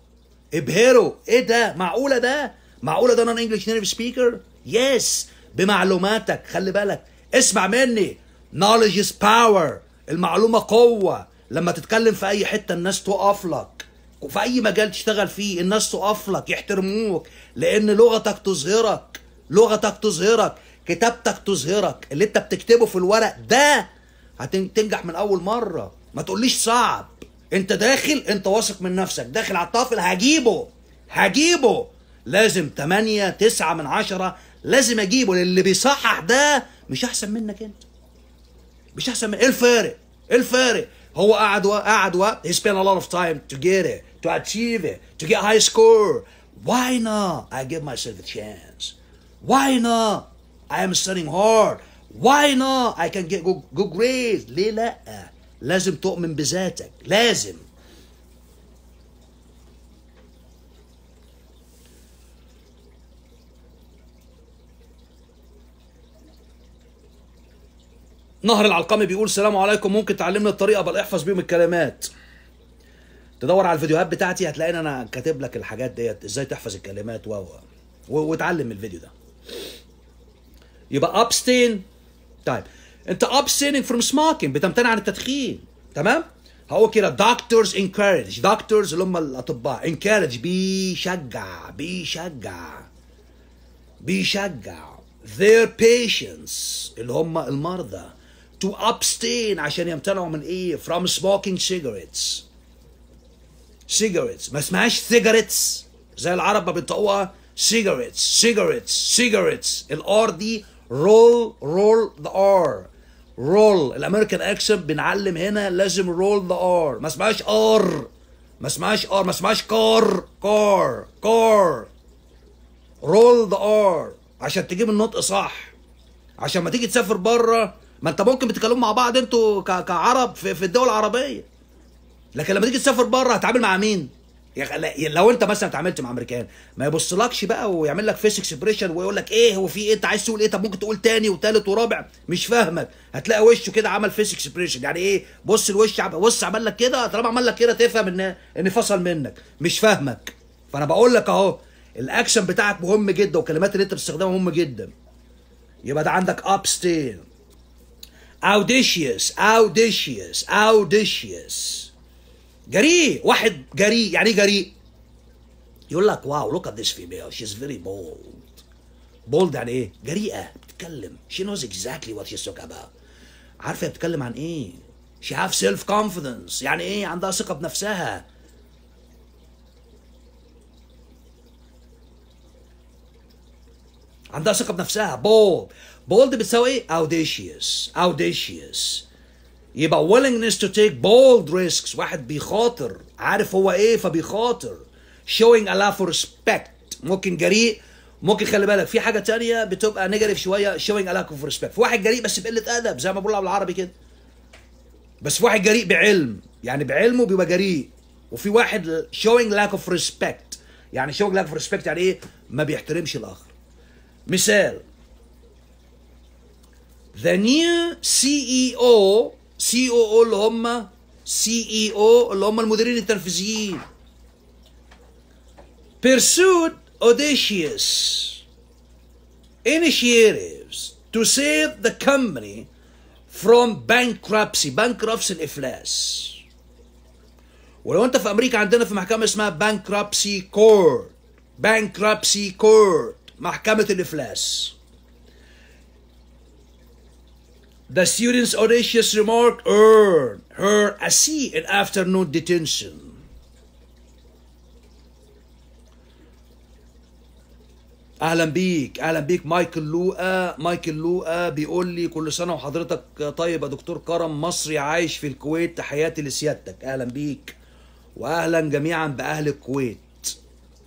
ابهره ايه ده معقوله ده معقوله ده انا انجلش نيرف سبيكر يس بمعلوماتك خلي بالك اسمع مني knowledge is power المعلومة قوة لما تتكلم في أي حتة الناس تقف لك وفي أي مجال تشتغل فيه الناس تقف لك يحترموك لأن لغتك تظهرك لغتك تظهرك كتابتك تظهرك اللي أنت بتكتبه في الورق ده هتنجح من أول مرة ما تقوليش صعب أنت داخل أنت واثق من نفسك داخل على الطافل هجيبه هجيبه لازم 8 9 من 10 لازم اجيبه للي بيصحح ده مش احسن منك انت مش احسن من ايه الفارق؟ ايه الفارق؟ هو قعد و... قعد و... he spent a lot of time to get it to achieve it to get high score why not I give myself a chance why not I am studying hard why not I can get good, good grades ليه لا لازم تؤمن بذاتك لازم نهر العلقمي بيقول السلام عليكم ممكن تعلمني الطريقه بل احفظ بيهم الكلمات تدور على الفيديوهات بتاعتي هتلاقي انا كاتب لك الحاجات ديت ازاي تحفظ الكلمات و واتعلم الفيديو ده يبقى ابستين طيب انت ابستينينج فروم سموكينج بتمتنع عن التدخين تمام هقول كده دكتورز انكارج دكتورز اللي هم الاطباء انكارج بيشجع بيشجع بيشجع their patients اللي هم المرضى to abstain عشان يمتنعوا من ايه from smoking cigarettes cigarettes ما اسمهاش cigarettes زي العرب ما بينطقوها cigarettes cigarettes cigarettes الار دي roll roll the r roll الامريكان اكسنت بنعلم هنا لازم roll the r ما اسمهاش r ما اسمهاش r ما اسمهاش car car car roll the r عشان تجيب النطق صح عشان ما تيجي تسافر بره ما انت ممكن بتتكلموا مع بعض انتوا كعرب في, الدول العربيه لكن لما تيجي تسافر بره هتتعامل مع مين لو انت مثلا اتعاملت مع امريكان ما يبصلكش بقى ويعمل لك فيس اكسبريشن ويقول لك ايه هو في ايه انت عايز تقول ايه طب ممكن تقول تاني وتالت ورابع مش فاهمك هتلاقي وشه كده عمل فيس اكسبريشن يعني ايه بص الوش بص عمل لك كده طالما عمل لك كده تفهم ان ان فصل منك مش فاهمك فانا بقول لك اهو الاكشن بتاعك مهم جدا والكلمات اللي انت بتستخدمها مهم جدا يبقى ده عندك اب ستيل اوديشيوس اوديشيوس اوديشيوس جريء واحد جريء يعني ايه جريء يقول لك واو لوك ات ذيس فيميل شي از فيري بولد بولد يعني ايه جريئه بتتكلم شي نوز اكزاكتلي وات شي توك اباوت عارفه بتتكلم عن ايه شي هاف سيلف كونفيدنس يعني ايه عندها ثقه بنفسها عندها ثقه بنفسها بولد بولد بتساوي ايه audacious audacious يبقى willingness to take bold risks واحد بيخاطر عارف هو ايه فبيخاطر showing a lot of respect ممكن جريء ممكن خلي بالك في حاجه تانية بتبقى نيجاتيف شويه showing a lack of respect في واحد جريء بس بقله ادب زي ما على بالعربي كده بس في واحد جريء بعلم يعني بعلمه بيبقى جريء وفي واحد showing lack of respect يعني showing lack of respect يعني ايه ما بيحترمش الاخر مثال The new CEO COO اللي هم CEO اللي هم المديرين التنفيذيين pursued audacious initiatives to save the company from bankruptcy bankruptcy الإفلاس ولو أنت في أمريكا عندنا في محكمة اسمها bankruptcy court bankruptcy court محكمة الإفلاس The student's audacious remark earned her a C in afternoon detention. اهلا بيك اهلا بيك مايكل لوقا مايكل لوقا بيقول لي كل سنه وحضرتك طيب يا دكتور كرم مصري عايش في الكويت تحياتي لسيادتك اهلا بيك واهلا جميعا باهل الكويت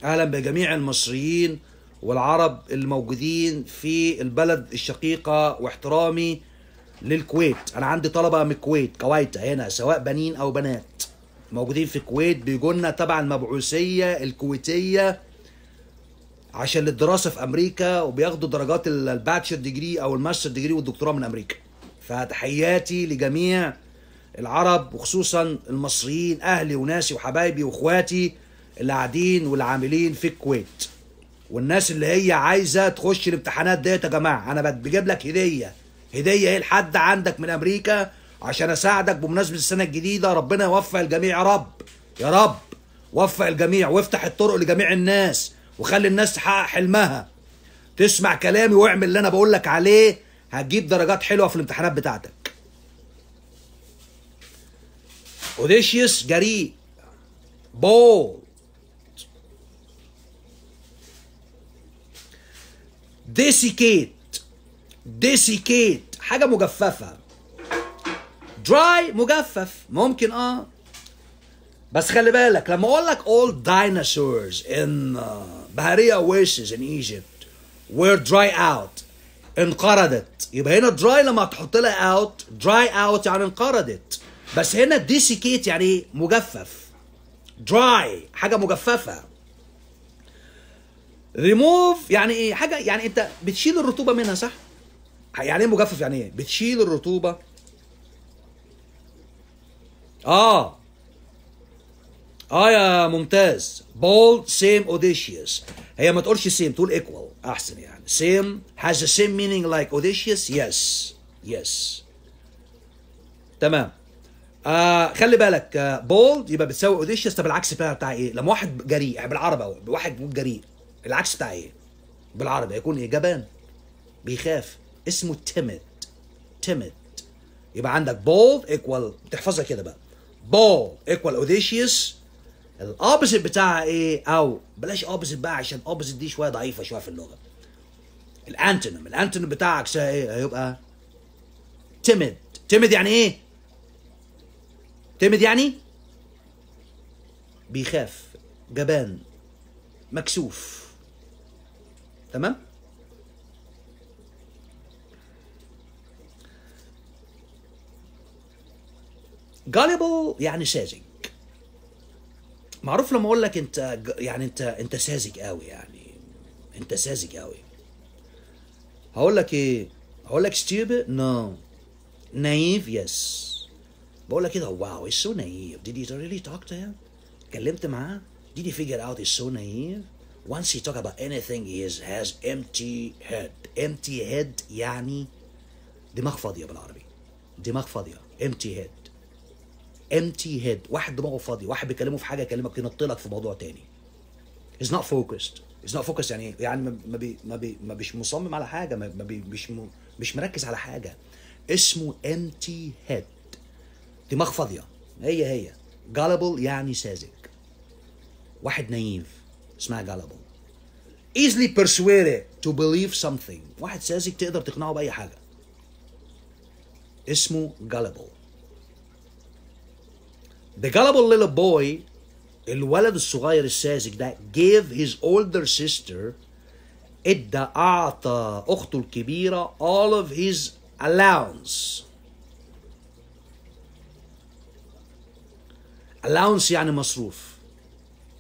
اهلا بجميع المصريين والعرب الموجودين في البلد الشقيقه واحترامي للكويت انا عندي طلبه من الكويت كويتا هنا سواء بنين او بنات موجودين في الكويت بيجونا تبع المبعوثيه الكويتيه عشان الدراسه في امريكا وبياخدوا درجات الباتشر ديجري او الماستر ديجري والدكتوراه من امريكا فتحياتي لجميع العرب وخصوصا المصريين اهلي وناسي وحبايبي واخواتي اللي قاعدين واللي عاملين في الكويت والناس اللي هي عايزه تخش الامتحانات ديت يا جماعه انا بجيب لك هديه هديه ايه لحد عندك من امريكا عشان اساعدك بمناسبه السنه الجديده ربنا يوفق الجميع يا رب يا رب وفق الجميع وافتح الطرق لجميع الناس وخلي الناس تحقق حلمها تسمع كلامي واعمل اللي انا بقول لك عليه هتجيب درجات حلوه في الامتحانات بتاعتك اوديشيوس جريء بولد ديسيكيت ديسيكيت حاجه مجففه دراي مجفف ممكن اه بس خلي بالك لما اقول لك all dinosaurs in آه، بحريه oases in Egypt were dry out انقرضت يبقى هنا dry لما تحط لها out dry out يعني انقرضت بس هنا ديسيكيت يعني ايه مجفف dry حاجه مجففه ريموف يعني ايه حاجه يعني انت بتشيل الرطوبه منها صح يعني ايه مجفف يعني ايه؟ بتشيل الرطوبه اه اه يا ممتاز بولد سيم اوديشيوس هي ما تقولش سيم تقول ايكوال احسن يعني سيم هاز ذا سيم مينينج لايك اوديشيوس يس يس تمام آه خلي بالك آه بولد يبقى بتساوي اوديشيوس طب العكس بقى بتاع ايه؟ لما واحد جريء يعني بالعربي واحد جريء العكس بتاع ايه؟ بالعربي هيكون ايه؟ جبان بيخاف اسمه timid timid يبقى عندك بولد ايكوال تحفظها كده بقى بولد ايكوال اوديشيوس الاوبزيت بتاعها ايه او بلاش اوبزيت بقى عشان اوبزيت دي شويه ضعيفه شويه في اللغه الانتونم الانتونم بتاعك عكسها ايه هيبقى timid timid يعني ايه timid يعني بيخاف جبان مكسوف تمام جاليبل يعني ساذج معروف لما اقول لك انت يعني انت انت ساذج قوي يعني انت ساذج قوي هقول لك ايه هقول لك ستيوبد نو نايف يس بقول لك كده واو اتس سو نايف did you ريلي توك تو هيم اتكلمت معاه دي he فيجر اوت he's سو نايف وانس هي توك اباوت اني ثينج هي هاز امتي هيد امتي هيد يعني دماغ فاضيه بالعربي دماغ فاضيه امتي هيد empty head واحد دماغه فاضي واحد بيكلمه في حاجه يكلمك ينطلك في موضوع تاني is not focused is not focused يعني يعني ما بي ما بي ما بيش مصمم على حاجه ما بي مش مش مركز على حاجه اسمه empty head دماغ فاضيه هي هي gullible يعني ساذج واحد نايف اسمها gullible easily persuaded to believe something واحد ساذج تقدر تقنعه باي حاجه اسمه gullible The gullible little boy الولد الصغير الساذج ده gave his older sister ادى اعطى اخته الكبيره all of his allowance allowance يعني مصروف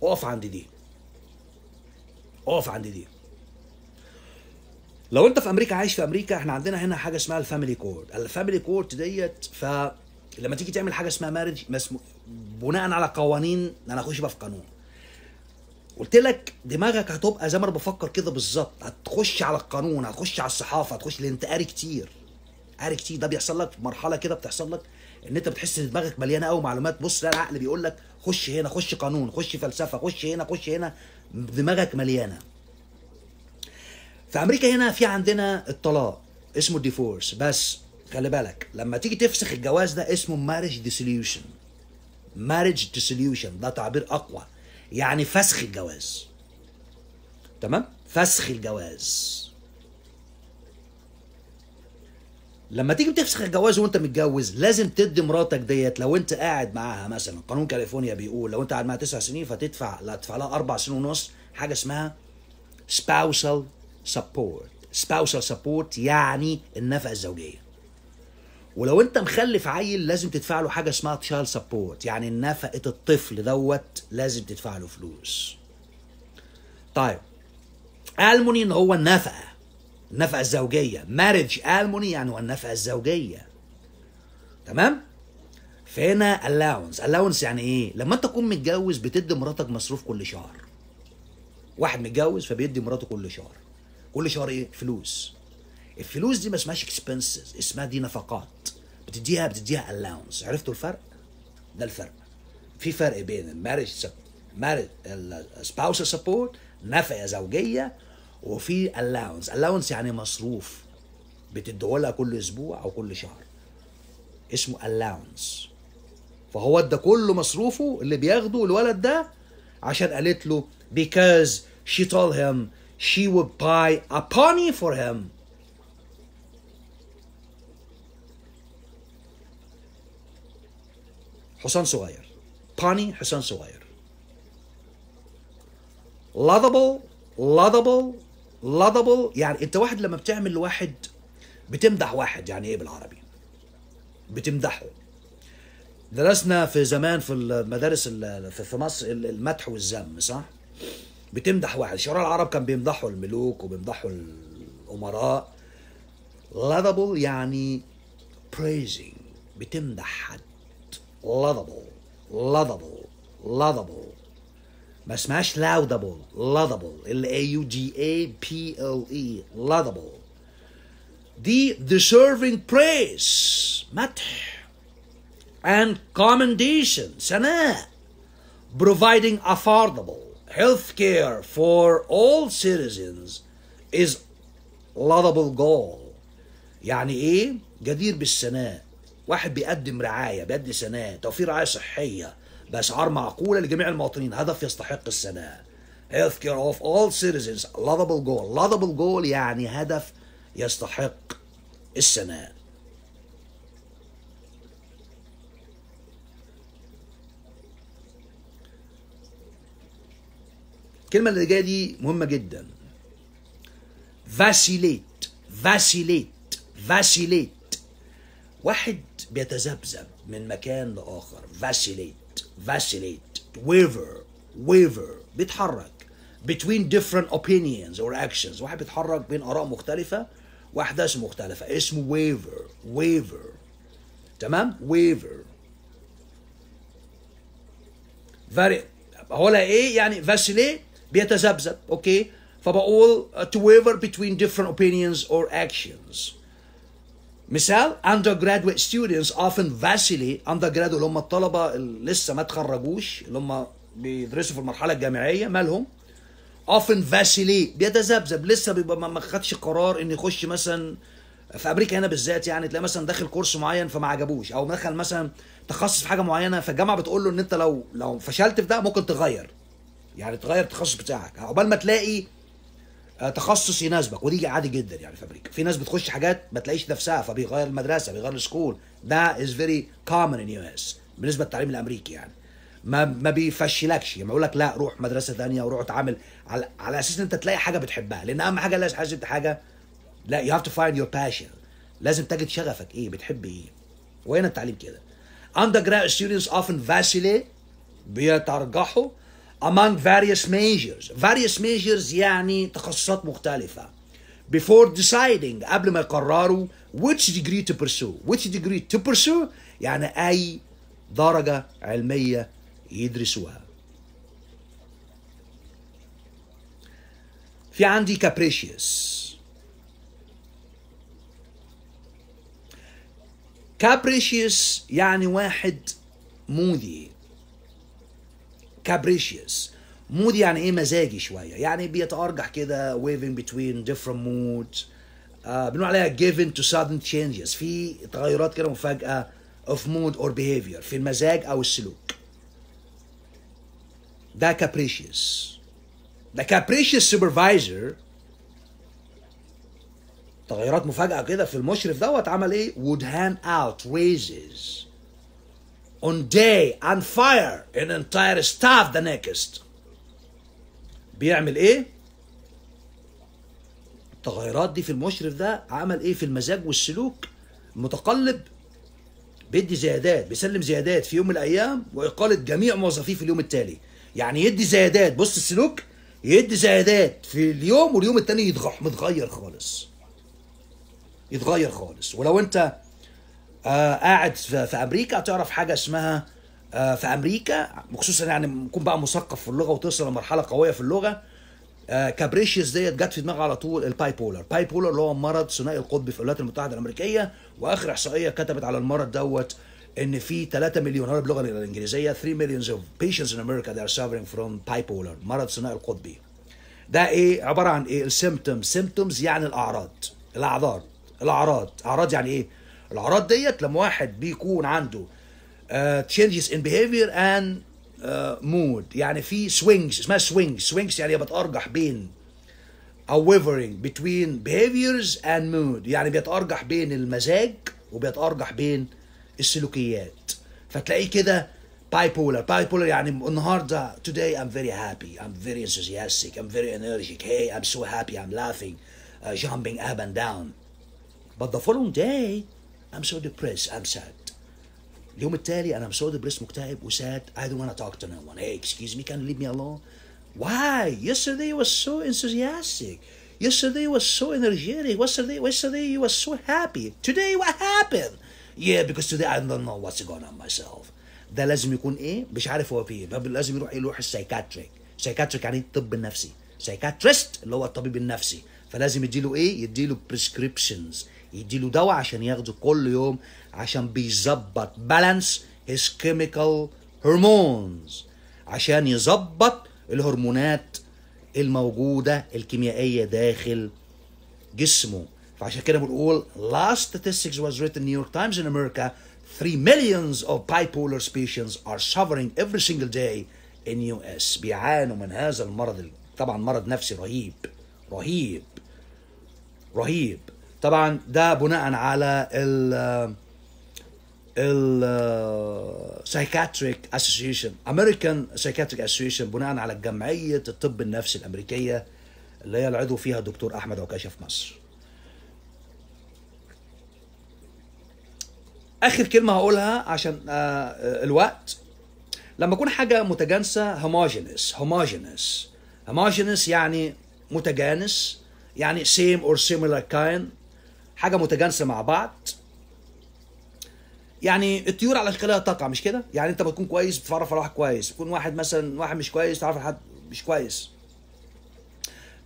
اقف عند دي اقف عند دي لو انت في امريكا عايش في امريكا احنا عندنا هنا حاجه اسمها الفاميلي كورد. الفاميلي كورد ديت ف لما تيجي تعمل حاجه اسمها مارج بناء على قوانين انا هخش بقى في قانون قلت لك دماغك هتبقى زي ما انا بفكر كده بالظبط هتخش على القانون هتخش على الصحافه هتخش لان انت قاري كتير قاري كتير ده بيحصل لك في مرحله كده بتحصل لك ان انت بتحس ان دماغك مليانه قوي معلومات بص لا العقل بيقول لك خش هنا خش قانون خش فلسفه خش هنا خش هنا دماغك مليانه في امريكا هنا في عندنا الطلاق اسمه الديفورس بس خلي بالك لما تيجي تفسخ الجواز ده اسمه مارج ديسوليوشن مارج ديسوليوشن ده تعبير اقوى يعني فسخ الجواز تمام فسخ الجواز لما تيجي تفسخ الجواز وانت متجوز لازم تدي مراتك ديت لو انت قاعد معاها مثلا قانون كاليفورنيا بيقول لو انت قاعد معاها تسع سنين فتدفع لا تدفع لها اربع سنين ونص حاجه اسمها spousal support spousal support يعني النفقه الزوجيه ولو انت مخلف عيل لازم تدفع له حاجه اسمها تشايلد سبورت يعني نفقه الطفل دوت لازم تدفع له فلوس طيب الموني ان هو النفقه النفقه الزوجيه مارج الموني يعني هو النفقه الزوجيه تمام فهنا الاونس الاونس يعني ايه لما انت تكون متجوز بتدي مراتك مصروف كل شهر واحد متجوز فبيدي مراته كل شهر كل شهر ايه فلوس الفلوس دي ما اسمهاش اكسبنسز اسمها دي نفقات بتديها بتديها الاونس عرفتوا الفرق ده الفرق في فرق بين المارج مارج السباوس سبورت نفقه زوجيه وفي الاونس الاونس يعني مصروف بتديهولها كل اسبوع او كل شهر اسمه الاونس فهو ده كله مصروفه اللي بياخده الولد ده عشان قالت له because she told him she would buy a pony for him حصان صغير باني حصان صغير لاضبل لاضبل لاضبل يعني انت واحد لما بتعمل لواحد بتمدح واحد يعني ايه بالعربي بتمدحه درسنا في زمان في المدارس في مصر المدح والذم صح بتمدح واحد شعراء العرب كان بيمدحوا الملوك وبيمدحوا الامراء لاضبل يعني praising بتمدح حد lovable, lovable, lovable ما اسمهاش laudable lovable ال lovable deserving praise matter, and commendation eh, providing affordable health care for all citizens is laudable goal يعني ايه جدير بالثناء واحد بيقدم رعايه بيدي سناء توفير رعايه صحيه باسعار معقوله لجميع المواطنين هدف يستحق السناء health care of all citizens lovable goal lovable goal يعني هدف يستحق السناء الكلمة اللي جاية دي مهمة جدا vacillate vacillate vacillate واحد بيتذبذب من مكان لاخر vacillate vacillate waver waver بيتحرك between different opinions or actions واحد بيتحرك بين اراء مختلفه واحداث مختلفه اسمه waver waver تمام waver very هو ايه يعني vacillate بيتذبذب اوكي فبقول to waver between different opinions or actions مثال undergraduate students often vacillate undergraduate اللي هم الطلبه اللي لسه ما اتخرجوش اللي هم بيدرسوا في المرحله الجامعيه مالهم often vacillate بيتذبذب لسه بيبقى ما خدش قرار ان يخش مثلا في امريكا هنا بالذات يعني تلاقي مثلا داخل كورس معين فما عجبوش او دخل مثلا تخصص في حاجه معينه فالجامعه بتقول له ان انت لو لو فشلت في ده ممكن تغير يعني تغير التخصص بتاعك عقبال ما تلاقي آه، تخصص يناسبك ودي عادي جدا يعني في امريكا في ناس بتخش حاجات ما تلاقيش نفسها فبيغير المدرسه بيغير السكول ده از فيري كومن ان يو اس بالنسبه للتعليم الامريكي يعني ما ما بيفشلكش يعني يقول لك لا روح مدرسه ثانيه وروح اتعامل على, على اساس ان انت تلاقي حاجه بتحبها لان اهم حاجه لازم حاسب حاجه لا يو هاف تو فايند يور باشن لازم تجد شغفك ايه بتحب ايه وهنا التعليم كده اندر جراد ستودنتس اوفن فاسيلي بيترجحوا among various majors various majors يعني تخصصات مختلفة before deciding قبل ما يقرروا which degree to pursue which degree to pursue يعني أي درجة علمية يدرسوها في عندي capricious capricious يعني واحد موذي كابريشيوس مود يعني ايه مزاجي شويه يعني بيتارجح كده ويفنج بتوين ديفرنت مود بنقول عليها جيفن تو سادن تشينجز في تغيرات كده مفاجاه اوف مود اور بيهيفير في المزاج او السلوك ده كابريشيوس ده كابريشيوس سوبرفايزر تغيرات مفاجاه كده في المشرف دوت عمل ايه وود هان اوت ريزز on day and fire an entire staff the next بيعمل ايه التغيرات دي في المشرف ده عمل ايه في المزاج والسلوك متقلب بيدي زيادات بيسلم زيادات في يوم من الايام واقاله جميع موظفيه في اليوم التالي يعني يدي زيادات بص السلوك يدي زيادات في اليوم واليوم التاني يتغير متغير خالص يتغير خالص ولو انت آه، قاعد في امريكا تعرف حاجه اسمها آه، في امريكا خصوصا يعني تكون بقى مثقف في اللغه وتوصل لمرحله قويه في اللغه آه، كابريشيوس ديت جت في دماغه على طول الباي بولر باي بولر اللي هو مرض ثنائي القطب في الولايات المتحده الامريكيه واخر احصائيه كتبت على المرض دوت ان في 3 مليون هو باللغه الانجليزيه 3 مليون اوف ان امريكا ذي ار سافرينج فروم باي بولر مرض ثنائي القطبي ده ايه عباره عن ايه السيمبتومز سيمبتومز يعني الاعراض الاعراض الاعراض اعراض يعني ايه الاعراض ديت لما واحد بيكون عنده تشينجز ان بيهيفير اند مود يعني في سوينجز اسمها سوينج سوينجز يعني بتارجح بين او ويفرنج بتوين بيهيفيرز اند مود يعني بيتارجح بين المزاج وبيتارجح بين السلوكيات فتلاقيه كده باي بولر باي بولر يعني النهارده توداي ام فيري هابي ام فيري انثوزياستيك ام فيري انرجيك هي ام سو هابي ام لافينج جامبينج اب اند داون but the following day I'm so depressed, I'm sad. اليوم التالي أنا I'm so depressed مكتئب وساد I don't want to talk to no one. Hey, excuse me, can you leave me alone? Why? Yesterday was so enthusiastic. Yesterday was so energetic. Yesterday, yesterday you was so happy. Today what happened? Yeah, because today I don't know what's going on myself. ده لازم يكون ايه؟ مش عارف هو فيه، لازم يروح يروح السايكاتريك، سايكاتريك يعني الطب النفسي، سايكاتريست اللي هو الطبيب النفسي، فلازم يديله ايه؟ يديله بريسكريبشنز، يديله دواء عشان ياخده كل يوم عشان بيظبط بالانس هيز كيميكال هرمونز عشان يظبط الهرمونات الموجودة الكيميائية داخل جسمه فعشان كده بنقول last statistics was written New York Times in America 3 millions of bipolar patients are suffering every single day in US بيعانوا من هذا المرض طبعا مرض نفسي رهيب رهيب رهيب طبعا ده بناء على ال ال سايكاتريك اسوسيشن امريكان سايكاتريك اسوسيشن بناء على جمعية الطب النفسي الأمريكية اللي هي العضو فيها الدكتور أحمد عكاشة في مصر آخر كلمة هقولها عشان آه، الوقت لما اكون حاجة متجانسة هوموجينس هوموجينس هوموجينس يعني متجانس يعني same or similar kind حاجه متجانسه مع بعض يعني الطيور على اشكالها تقع مش كده يعني انت بتكون كويس بتتعرف على واحد كويس يكون واحد مثلا واحد مش كويس تعرف على حد مش كويس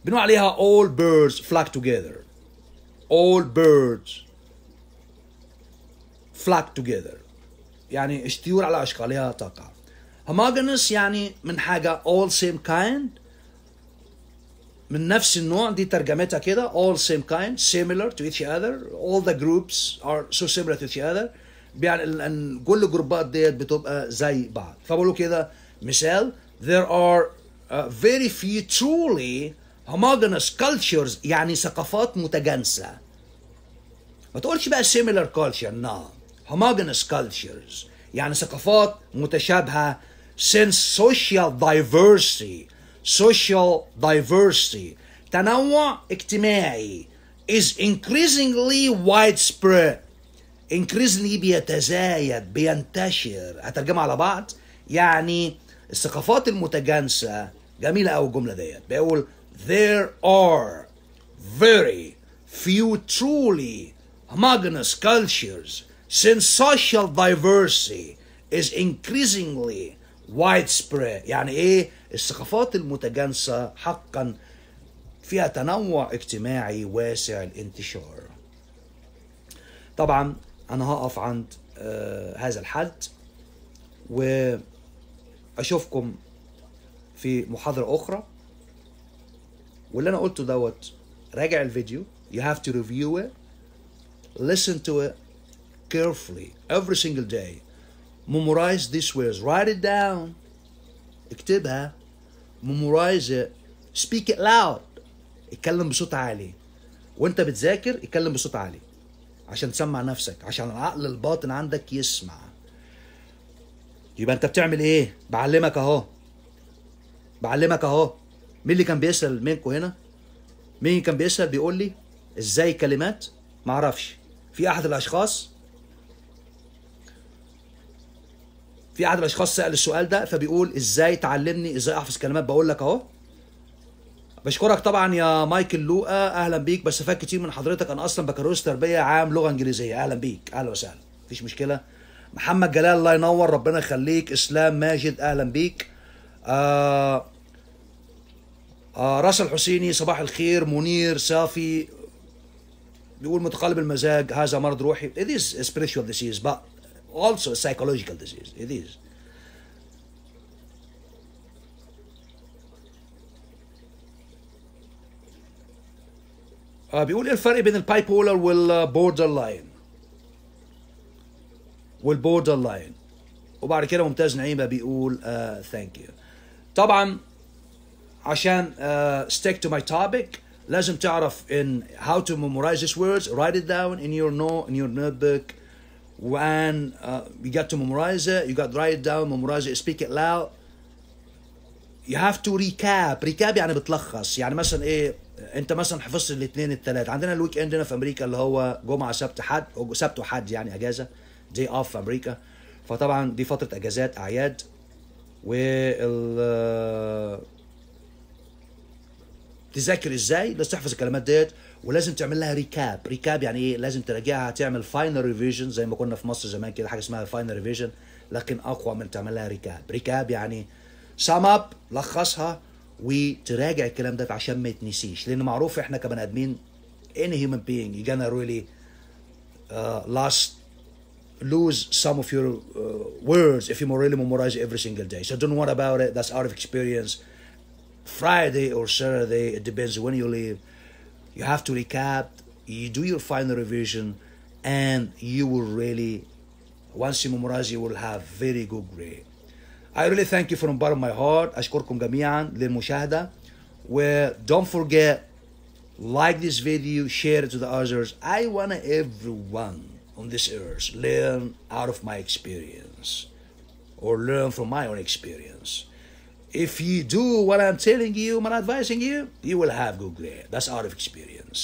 بنقول عليها all birds flock together all birds flock together يعني الطيور على اشكالها تقع homogeneous يعني من حاجه all same kind من نفس النوع دي ترجمتها كده all same kind similar to each other all the groups are so similar to each other يعني ان كل الجروبات ديت بتبقى زي بعض فبقولوا كده مثال there are uh, very few truly homogenous cultures يعني ثقافات متجانسه ما تقولش بقى similar culture no homogenous cultures يعني ثقافات متشابهه since social diversity social diversity, تنوع اجتماعي is increasingly widespread increasingly بيتزايد بينتشر هترجمها على بعض يعني الثقافات المتجانسة جميلة أو الجملة ديت بيقول there are very few truly homogeneous cultures since social diversity is increasingly widespread يعني ايه الثقافات المتجانسة حقا فيها تنوع اجتماعي واسع الانتشار طبعا أنا هقف عند آه، هذا الحد وأشوفكم في محاضرة أخرى واللي أنا قلته دوت راجع الفيديو you have to review it listen to it carefully every single day memorize these words write it down اكتبها ميمورايز it speak it loud اتكلم بصوت عالي وانت بتذاكر اتكلم بصوت عالي عشان تسمع نفسك عشان العقل الباطن عندك يسمع يبقى انت بتعمل ايه بعلمك اهو بعلمك اهو مين اللي كان بيسال منكم هنا مين كان بيسال بيقول لي ازاي كلمات معرفش في احد الاشخاص في احد الاشخاص سال السؤال ده فبيقول ازاي تعلمني ازاي احفظ كلمات بقول لك اهو بشكرك طبعا يا مايكل لوقا اهلا بيك بستفاد كتير من حضرتك انا اصلا بكالوريوس تربيه عام لغه انجليزيه اهلا بيك اهلا وسهلا مفيش مشكله محمد جلال الله ينور ربنا يخليك اسلام ماجد اهلا بيك آه آه راسل الحسيني صباح الخير منير صافي بيقول متقلب المزاج هذا مرض روحي it is spiritual disease but also a psychological disease. It is. Uh, بيقول الفرق بين البايبولر والبوردر لاين والبوردر لاين وبعد كده ممتاز نعيمه بيقول ثانك uh, طبعا عشان uh, stick to my topic لازم تعرف in how to memorize these words write it down in your note in your notebook and uh, آه، you got to memorize it. You got to write it down, memorize it, speak it loud. You have to recap. recap يعني بتلخص يعني مثلا ايه انت مثلا حفظت الاثنين الثلاث عندنا الويك اند هنا في امريكا اللي هو جمعه سبت حد سبت وحد يعني اجازه دي اوف في امريكا فطبعا دي فتره اجازات اعياد وال آه، تذاكر ازاي لازم تحفظ الكلمات ديت ولازم تعمل لها ريكاب ريكاب يعني ايه لازم تراجعها تعمل فاينل ريفيجن زي ما كنا في مصر زمان كده حاجه اسمها فاينل ريفيجن لكن اقوى من تعمل لها ريكاب ريكاب يعني سام اب لخصها وتراجع الكلام ده عشان ما يتنسيش لان معروف احنا كبني ادمين any human being you're gonna really uh, lost lose some of your uh, words if you really memorize every single day. So don't worry about it. That's out of experience. Friday or Saturday, it depends when you leave. you have to recap you do your final revision and you will really once you memorize you will have very good grade I really thank you from bottom of my heart أشكركم جميعا Mushahada. و don't forget like this video share it to the others I want everyone on this earth learn out of my experience or learn from my own experience If you do what I'm telling you, what I'm advising you, you will have good grade. That's out of experience.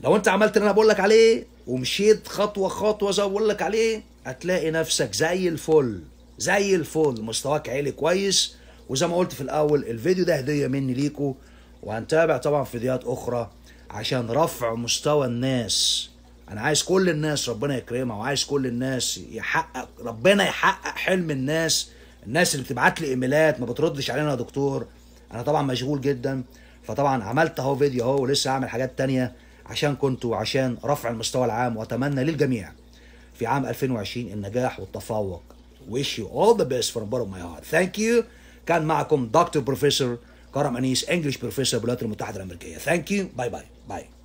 لو انت عملت اللي انا بقول لك عليه ومشيت خطوه خطوه زي ما بقول لك عليه هتلاقي نفسك زي الفل زي الفل مستواك عالي كويس وزي ما قلت في الاول الفيديو ده هديه مني ليكو وهنتابع طبعا فيديوهات اخرى عشان رفع مستوى الناس انا عايز كل الناس ربنا يكرمها وعايز كل الناس يحقق ربنا يحقق حلم الناس الناس اللي بتبعت لي ايميلات ما بتردش علينا يا دكتور انا طبعا مشغول جدا فطبعا عملت اهو فيديو اهو ولسه هعمل حاجات تانية عشان كنت وعشان رفع المستوى العام واتمنى للجميع في عام 2020 النجاح والتفوق wish you all the best from bottom of my heart thank you كان معكم دكتور بروفيسور كرم انيس انجلش بروفيسور بالولايات المتحده الامريكيه ثانك يو باي باي باي